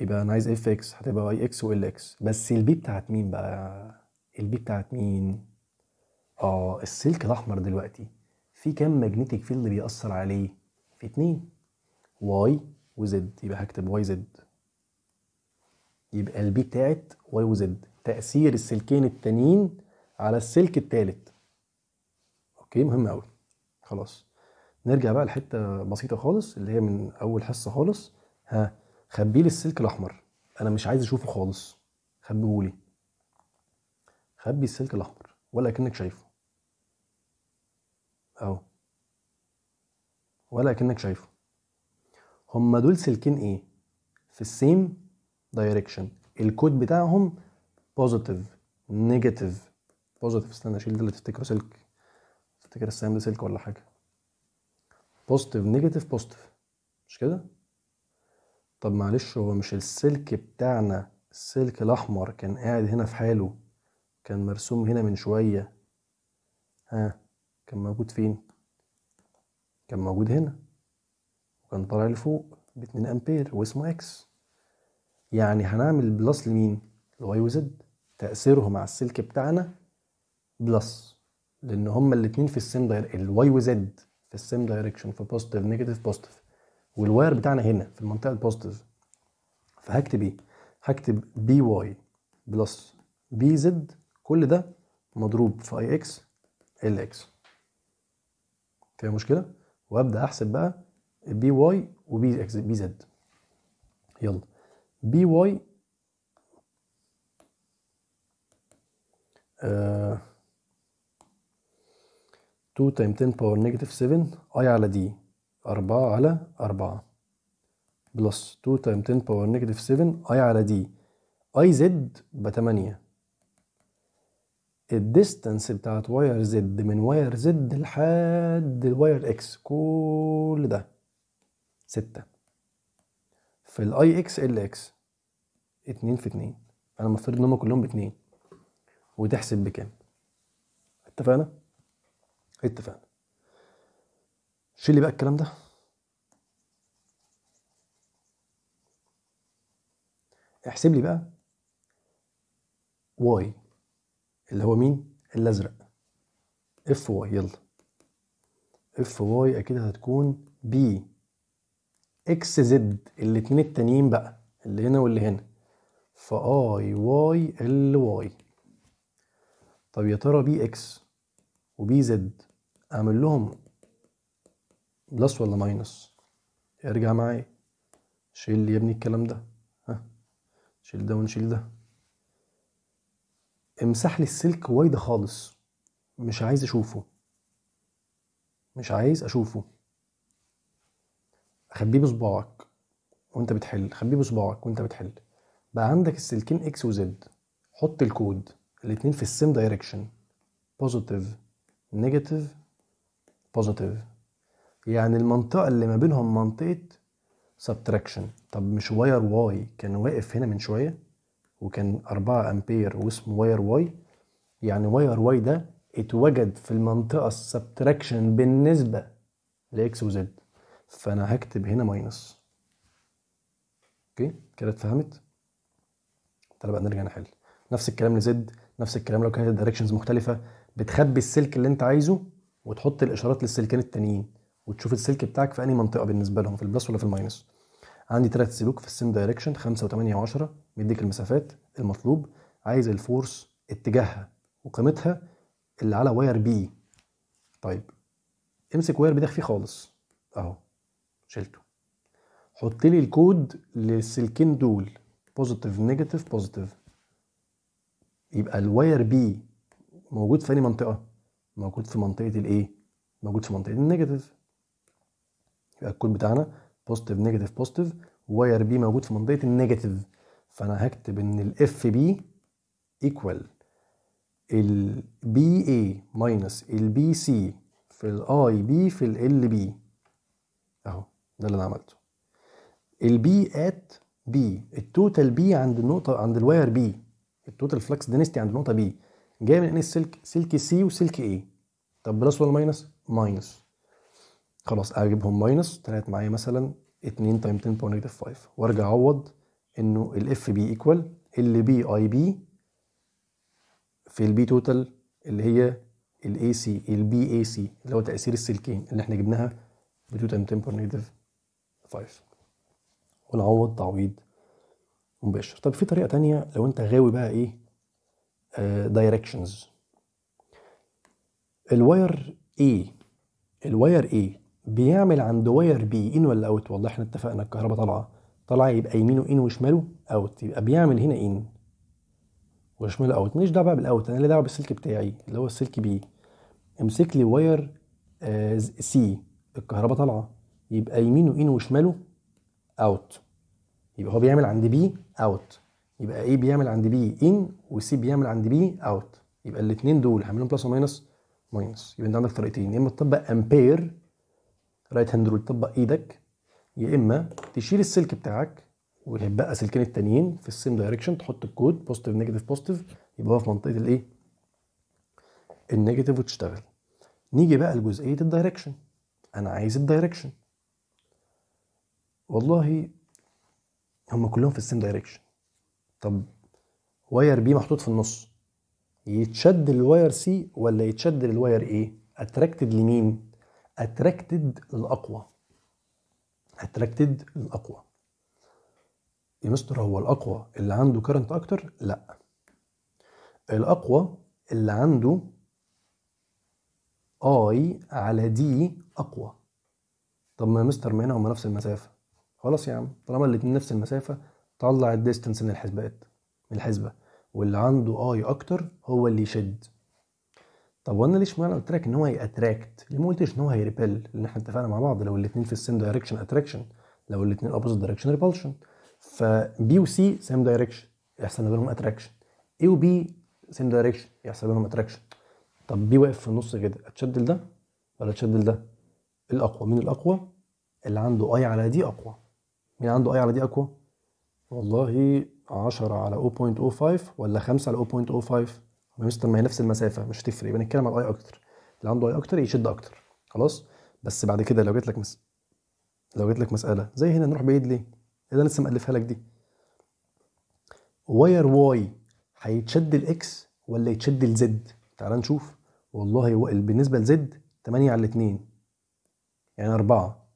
يبقى انا عايز اف اكس هتبقى اي اكس وال اكس بس البي بتاعت مين بقى البي بتاعت مين اه السلك الاحمر دلوقتي في كام ماجنتيك فيلد بيأثر عليه في اتنين واي وزد يبقى هكتب واي زد يبقى البي بتاعت واي وزد تأثير السلكين التانيين على السلك التالت اوكي مهم قوي خلاص نرجع بقى لحته بسيطه خالص اللي هي من اول حصه خالص ها خبي لي السلك الاحمر انا مش عايز اشوفه خالص خبيه لي خبي السلك الاحمر ولا كانك شايفه اهو ولا كانك شايفه هما دول سلكين ايه في السيم دايركشن الكود بتاعهم بوزيتيف نيجاتيف بوزيتيف استنى اشيل ده اللي تفتكره سلك افتكر السهم ده سلك ولا حاجه بوزيتيف نيجاتيف بوزيتيف مش كده طب معلش هو مش السلك بتاعنا السلك الاحمر كان قاعد هنا في حاله كان مرسوم هنا من شويه ها كان موجود فين كان موجود هنا وكان طالع لفوق ب 2 امبير واسمه اكس يعني هنعمل بلس لمين لواي وزد تاثيرهم على السلك بتاعنا بلس لان هما الاثنين في السيم داير الواي وزد في السيم دايركشن في بوزيتيف نيجاتيف بوزيتيف والواير بتاعنا هنا في المنطقه البوزيتيف فهكتب ايه هكتب بي واي بلس بي زد كل ده مضروب في اي اكس ال اكس فيها مشكله وابدا احسب بقى بي واي وبي اكس بي زد يلا بي واي آه 2 تايم 10 باور نيجاتيف 7 اي على دي 4 على 4 بلس 2 تايم 10 باور نيجاتيف 7 اي على دي اي زد ب 8 الديستانس بتاعت واير زد من واير زد لحد الواير اكس كل ده 6 في الاي اكس ال اكس 2 في 2 انا مفترض ان هم كلهم ب 2 وتحسب بكام اتفقنا؟ اتفقنا شيلي بقى الكلام ده احسب لي بقى واي اللي هو مين الازرق اف واي يلا اف واي اكيد هتكون بي اكس زد الاتنين التانيين بقى اللي هنا واللي هنا فاي واي ال واي طب يا ترى بي اكس وبي زد اعمل لهم بلس ولا ماينس ارجع معايا شيل يا ابني الكلام ده ها شيل ده ونشيل ده امسح لي السلك وايد خالص مش عايز اشوفه مش عايز اشوفه خبيه بصباعك وانت بتحل خبيه بصباعك وانت بتحل بقى عندك السلكين اكس وزد حط الكود الاتنين في السيم دايركشن بوزيتيف نيجاتيف بوزيتيف يعني المنطقة اللي ما بينهم منطقة سبتراكشن طب مش واير واي كان واقف هنا من شوية وكان 4 امبير واسمه واير واي يعني واير واي ده اتوجد في المنطقة السبتراكشن بالنسبة لإكس وزد فأنا هكتب هنا ماينس اوكي كده اتفهمت؟ تعالى بقى نرجع نحل نفس الكلام لزد نفس الكلام لو كانت الدايركشنز مختلفة بتخبي السلك اللي انت عايزه وتحط الاشارات للسلكين التانيين وتشوف السلك بتاعك في انهي منطقه بالنسبه لهم في البلس ولا في الماينس عندي ثلاث سلوك في السيم دايركشن 5 و8 و10 مديك المسافات المطلوب عايز الفورس اتجاهها وقيمتها اللي على واير بي طيب امسك واير بي ده خالص اهو شلته حط لي الكود للسلكين دول بوزيتيف نيجاتيف بوزيتيف يبقى الواير بي موجود في اي منطقه موجود في منطقه الايه موجود في منطقه النيجاتيف يبقى الكود بتاعنا بوزيتيف نيجاتيف بوزيتيف واير بي موجود في منطقه النيجاتيف فانا هكتب ان الاف بي ايكوال البي اي ماينس البي سي في الاي بي في ال بي اهو ده اللي انا عملته البي ات بي التوتال بي عند النقطه عند الواير بي التوتال فلكس دينستي عند النقطه بي جاي من انهي السلك؟ سلك سي وسلك اي طب بلس ولا ماينس؟ ماينس خلاص اجيبهم ماينس طلعت معايا مثلا 2 تايم 10 باور نيجاتيف 5 وارجع اعوض انه الاف بي ايكوال ال بي اي بي في البي توتال اللي هي الاي سي البي اي سي اللي هو تاثير السلكين اللي احنا جبناها ب 2 تايم 10 باور نيجاتيف 5 ونعوض تعويض مباشر طب في طريقه تانية لو انت غاوي بقى ايه دايركشنز الواير اي الواير اي بيعمل عند واير بي ان ولا اوت والله احنا اتفقنا الكهرباء طالعه طالعه يبقى يمينه ان وشماله اوت يبقى بيعمل هنا ان وشماله اوت ماليش دعوه بقى بالاوت انا اللي دعوه بالسلك بتاعي اللي هو السلك بي امسك لي واير آه، سي الكهرباء طالعه يبقى يمينه ان وشماله اوت يبقى هو بيعمل عند بي اوت يبقى ايه بيعمل عند بي ان وسي بيعمل عند بي اوت يبقى الاثنين دول هعملهم بلس وماينس ماينس يبقى انت عندك طريقتين يا اما تطبق امبير رايت هاند رول تطبق ايدك يا اما تشيل السلك بتاعك وهيتبقى سلكين التانيين في السيم دايركشن تحط الكود بوزيتيف نيجاتيف بوزيتيف يبقى هو في منطقه الايه؟ النيجاتيف وتشتغل نيجي بقى لجزئيه الدايركشن انا عايز الدايركشن والله هم كلهم في السيم دايركشن طب واير بي محطوط في النص يتشد الواير سي ولا يتشد الواير ايه اتراكتد لمين اتراكتد الاقوى اتراكتد الاقوى يا مستر هو الاقوى اللي عنده كرنت اكتر لا الاقوى اللي عنده اي على دي اقوى طب ما يا مستر ما هنا هما نفس المسافه خلاص يا عم طالما الاتنين نفس المسافه طلع الديستنس من الحسبات من الحسبه واللي عنده اي اكتر هو اللي يشد طب وانا ليش معنى قلت ان هو هيأتراكت ليه ما قلتش ان هو هيريبل لان احنا اتفقنا مع بعض لو الاثنين في السيم دايركشن اتراكشن لو الاثنين اوبوزيت دايركشن ريبلشن فبي وسي سيم دايركشن يحصل بينهم اتراكشن اي وبي سيم دايركشن يحصل بينهم اتراكشن طب بي واقف في النص كده اتشد لده ولا اتشد لده الاقوى مين الاقوى اللي عنده اي على دي اقوى مين عنده اي على دي اقوى والله 10 على 0.05 ولا 5 على 0.05 مستر ما هي نفس المسافه مش هتفرق يبقى نتكلم على الاي اكتر اللي عنده اي اكتر يشد اكتر خلاص بس بعد كده لو جيت لك مس... لو جيت لك مساله زي هنا نروح بعيد ليه؟ اللي انا لسه مالفها لك دي واير واي هيتشد الاكس ولا يتشد الزد؟ تعال نشوف والله بالنسبه لزد 8 على 2 يعني 4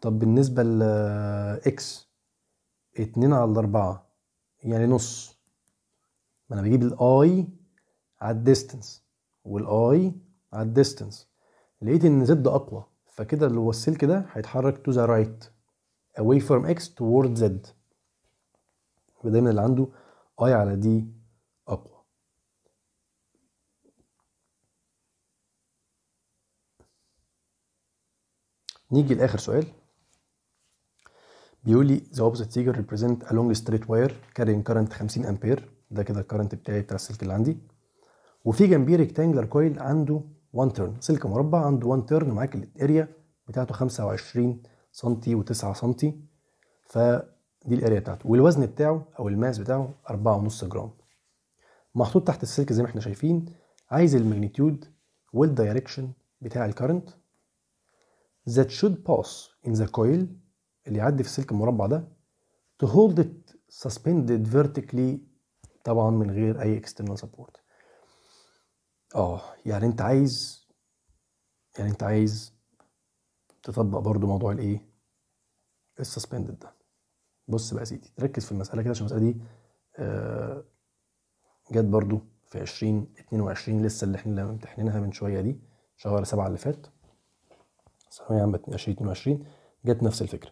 طب بالنسبه لاكس اتنين على الأربعة يعني نص ما أنا بجيب الأي على الديستنس والأي على الديستنس لقيت إن زد أقوى فكده اللي هو السلك ده هيتحرك to the right away from x toward z فدايما اللي عنده I على دي أقوى نيجي لآخر سؤال بيقول لي ذا اوبزيت سيجر ريبريزنت ا لونج ستريت واير كارين كارنت 50 امبير ده كده الكارنت بتاعي بتاع السلك اللي عندي وفي جنبيه ريكتانجلر كويل عنده 1 تيرن سلك مربع عنده 1 تيرن معاك الاريا بتاعته 25 سم و9 سم فدي الاريا بتاعته والوزن بتاعه او الماس بتاعه 4.5 جرام محطوط تحت السلك زي ما احنا شايفين عايز الماجنتيود والدايركشن بتاع الكرنت that should pass in the coil اللي يعدي في السلك المربع ده to hold it suspended vertically طبعا من غير اي external support اه يعني انت عايز يعني انت عايز تطبق برضو موضوع الايه السسبندد ده بص بقى يا سيدي ركز في المساله كده عشان المساله دي آه، جت برضو في 2022 لسه اللي احنا امتحنينها من شويه دي شهر 7 اللي فات ثانويه عامه 2022 جت نفس الفكره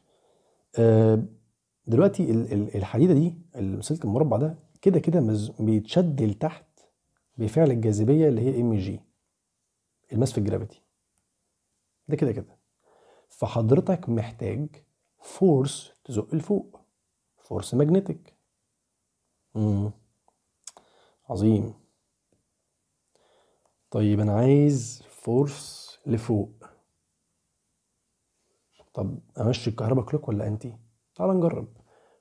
آه، دلوقتي الحديده دي السلك المربع ده كده كده بيتشد لتحت بفعل الجاذبيه اللي هي ام جي المسف في الجرافيتي ده كده كده فحضرتك محتاج فورس تزق لفوق فورس ماجنتيك عظيم طيب انا عايز فورس لفوق طب امشي الكهرباء كلوك ولا انتي تعال نجرب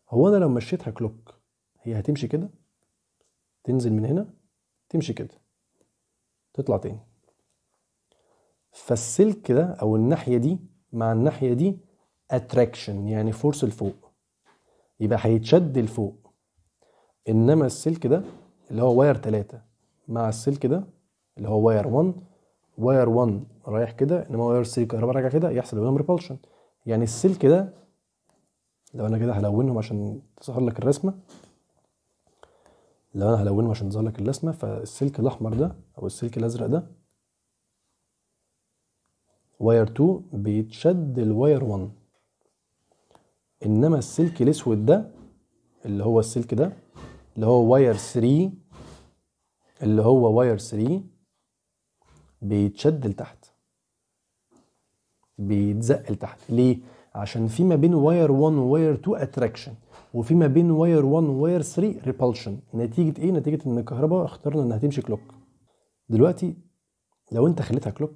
هو انا لو مشيتها كلوك هي هتمشي كده تنزل من هنا تمشي كده تطلع تاني فالسلك ده او الناحيه دي مع الناحيه دي اتراكشن يعني فورس لفوق يبقى هيتشد لفوق انما السلك ده اللي هو واير تلاتة مع السلك ده اللي هو واير 1 واير 1 رايح كده انما واير 3 كهرباء راجع كده يحصل بينهم ريبولشن يعني السلك ده لو انا كده هلونهم عشان تظهر لك الرسمه لو انا هلونهم عشان تظهر لك الرسمه فالسلك الاحمر ده او السلك الازرق ده واير 2 بيتشد الواير 1 انما السلك الاسود ده اللي هو السلك ده اللي هو واير 3 اللي هو واير 3 بيتشد لتحت بيتزقل تحت ليه؟ عشان في ما بين واير 1 وواير 2 اتراكشن وفي ما بين واير 1 وواير 3 ريبالشن نتيجه ايه؟ نتيجه ان الكهرباء اخترنا انها تمشي كلوك دلوقتي لو انت خليتها كلوك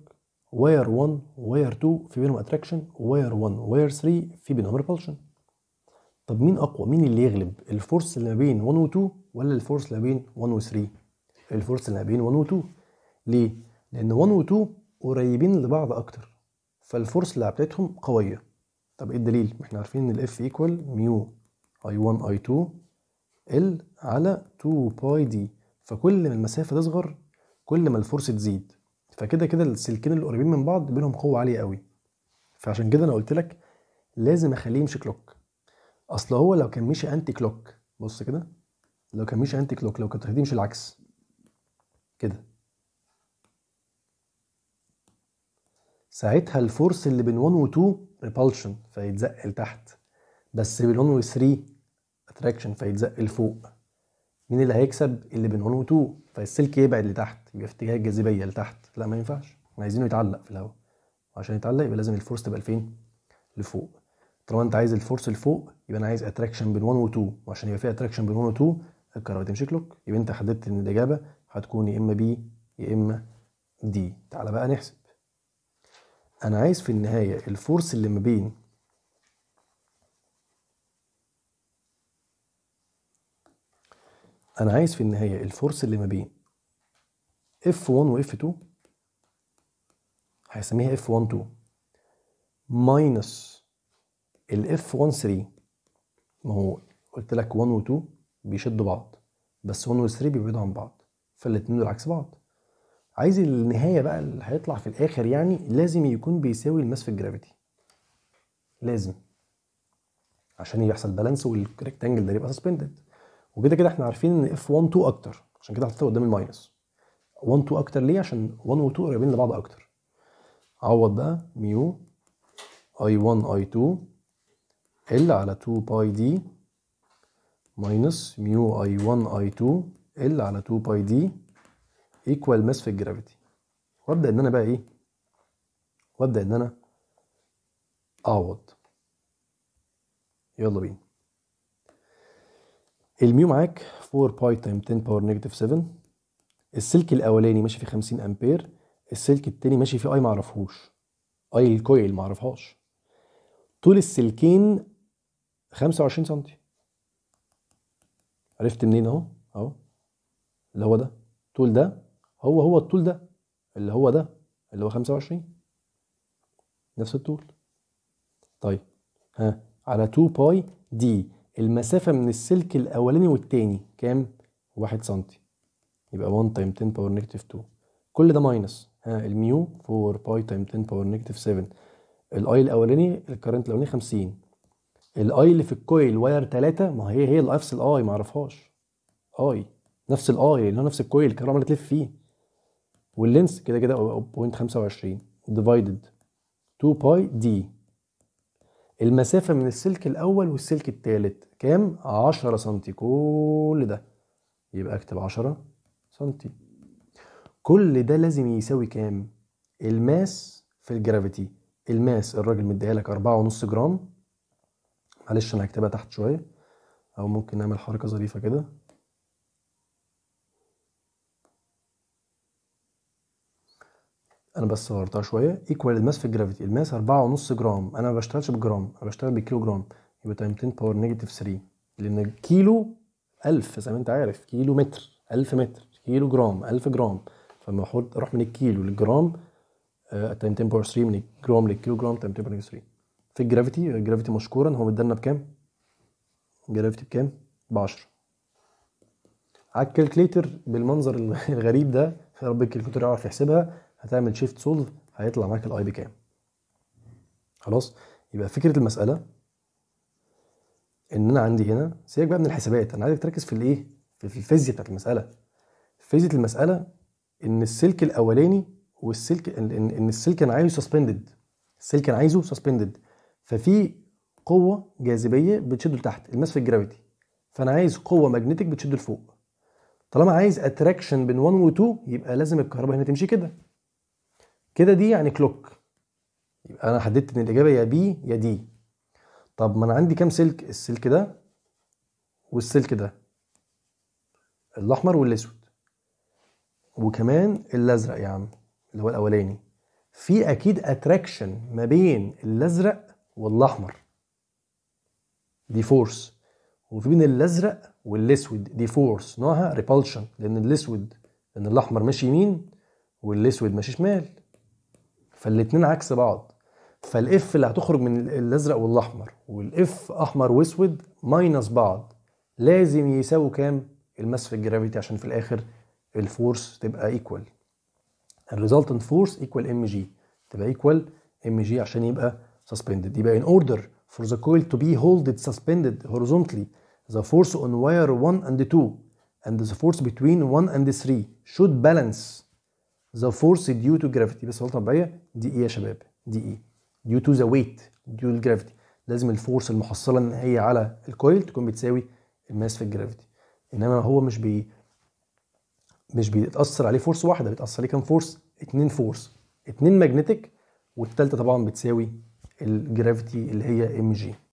واير 1 وواير 2 في بينهم اتراكشن واير 1 وواير 3 في بينهم ريبالشن طب مين اقوى مين اللي يغلب الفورس اللي ما بين 1 و2 ولا الفورس اللي ما بين 1 و3 الفورس اللي ما بين 1 و2 ليه لان 1 و2 قريبين لبعض اكتر فالفورس اللي عاملتهم قويه طب ايه الدليل احنا عارفين ان الاف ايكوال ميو اي 1 اي 2 ال على 2 باي دي فكل ما المسافه تصغر كل ما الفورس تزيد فكده كده السلكين اللي قريبين من بعض بينهم قوه عاليه قوي فعشان كده انا قلت لك لازم اخليه يمشي كلوك اصل هو لو كان مشي انتي كلوك بص كده لو كان مشي انتي كلوك لو كانت هتمشي العكس كده ساعتها الفورس اللي بين 1 و 2 ريبالشن فيتزق لتحت بس بين 1 و 3 اتراكشن فيتزق لفوق مين اللي هيكسب اللي بين 1 و 2 فالسلك يبعد لتحت يبقى في اتجاه الجاذبيه لتحت لا ما ينفعش عايزينه يتعلق في الهواء وعشان يتعلق يبقى لازم الفورس تبقى لفين لفوق طالما انت عايز الفورس لفوق يبقى انا عايز اتراكشن بين 1 و 2 وعشان يبقى في اتراكشن بين 1 و 2 الكهرباء تمشي كلوك يبقى انت حددت ان الاجابه هتكون يا اما بي يا اما دي تعالى بقى نحسب انا عايز في النهاية الفورس اللي ما بين انا عايز في النهاية الفورس اللي ما بين F1 و F2 هيسميها F12 ماينس ال F13 ما هو قلت لك 1 و 2 بيشدوا بعض بس 1 و 3 بيبعدوا عن بعض فالاتنين دول عكس بعض عايز النهايه بقى اللي هيطلع في الاخر يعني لازم يكون بيساوي الماس في الجرافيتي لازم عشان يحصل بالانس والريكتانجل ده يبقى سسبندد وكده كده احنا عارفين ان اف 1 2 اكتر عشان كده حطيتها قدام الماينس 1 2 اكتر ليه عشان 1 و 2 قريبين لبعض اكتر عوض بقى ميو اي 1 اي 2 ال على 2 باي دي ماينس ميو اي 1 اي 2 ال على 2 باي دي ايكوال ماس في الجرافيتي وابدا ان انا بقى ايه وابدا ان انا اعوض يلا بينا الميو معاك 4 باي تايم 10 باور نيجاتيف 7 السلك الاولاني ماشي في 50 امبير السلك التاني ماشي في اي معرفهوش اي الكويل معرفهاش طول السلكين 25 سم عرفت منين اهو اهو اللي هو ده طول ده هو هو الطول ده اللي هو ده اللي هو 25 نفس الطول طيب ها على 2 باي دي المسافة من السلك الأولاني والتاني كام؟ 1 سم يبقى 1 تايم 10 باور نيجاتيف 2 كل ده ماينس ها الميو 4 باي تايم 10 باور نيجاتيف 7 الاي الاولاني الكرنت الاولاني 50 الاي اللي في الكويل واير 3 ما هي هي نفس الاي ما اعرفهاش اي نفس الاي اللي هو نفس الكويل كان اللي تلف فيه واللينس كده كده 0.25 ديفايدد 2 باي دي المسافة من السلك الأول والسلك الثالث كام؟ 10 سنتي كل ده يبقى اكتب 10 سنتي كل ده لازم يساوي كام؟ الماس في الجرافيتي الماس الراجل مديها لك 4.5 جرام معلش انا هكتبها تحت شوية أو ممكن نعمل حركة ظريفة كده انا بس صغرتها شويه ايكوال الماس في الجرافيتي الماس 4.5 جرام انا ما بشتغلش بالجرام انا بشتغل بالكيلو جرام يبقى تايم 10 باور نيجاتيف 3 لان كيلو 1000 زي ما انت عارف كيلو متر 1000 متر كيلو جرام 1000 جرام فلما اروح من الكيلو للجرام تايم 10 باور 3 من الجرام للكيلو جرام تايم 10 باور 3 في الجرافيتي الجرافيتي آه، مشكورا هو مدالنا بكام؟ الجرافيتي بكام؟ ب 10 على الكالكليتر بالمنظر (laughs) الغريب ده يا رب الكالكليتر يعرف يحسبها هتعمل شيفت سولف هيطلع معاك الاي بي كام خلاص يبقى فكره المساله ان انا عندي هنا سيبك بقى من الحسابات انا عايزك تركز في الايه في الفيزياء بتاعت المساله فيزياء المساله ان السلك الاولاني والسلك ان السلك انا عايزه سسبندد السلك انا عايزه سسبندد ففي قوه جاذبيه بتشده لتحت الماس في الجرافيتي فانا عايز قوه ماجنتيك بتشده لفوق طالما عايز اتراكشن بين 1 و 2 يبقى لازم الكهرباء هنا تمشي كده كده دي يعني كلوك يبقى انا حددت ان الاجابه يا بي يا دي طب ما انا عندي كام سلك السلك ده والسلك ده الاحمر والاسود وكمان الازرق يا عم اللي هو الاولاني في اكيد اتراكشن ما بين الازرق والاحمر دي فورس وفي بين الازرق والاسود دي فورس نوعها ريبالشن لان الاسود لان الاحمر ماشي يمين والاسود ماشي شمال فالاتنين عكس بعض فالاف اللي هتخرج من الازرق والاحمر والاف احمر واسود ماينس بعض لازم يساووا كام الماس في الجرافيتي عشان في الاخر الفورس تبقى ايكوال الريزلتنت فورس ايكوال ام جي تبقى ايكوال ام جي عشان يبقى سسبندد يبقى in order for the coil to be held suspended horizontally the force on wire 1 and 2 and the force between 1 and 3 should balance ذا فورس ديو تو جرافيتي بس غلطه طبيعيه دي ايه يا شباب دي إيه؟ due ديو تو ذا ويت ديو gravity لازم الفورس المحصله النهائيه على الكويل تكون بتساوي الماس في الجرافيتي انما هو مش بي مش بيتاثر عليه فورس واحده بيتاثر عليه كام فورس اتنين فورس اتنين ماجنتيك والتالتة طبعا بتساوي الجرافيتي اللي هي ام جي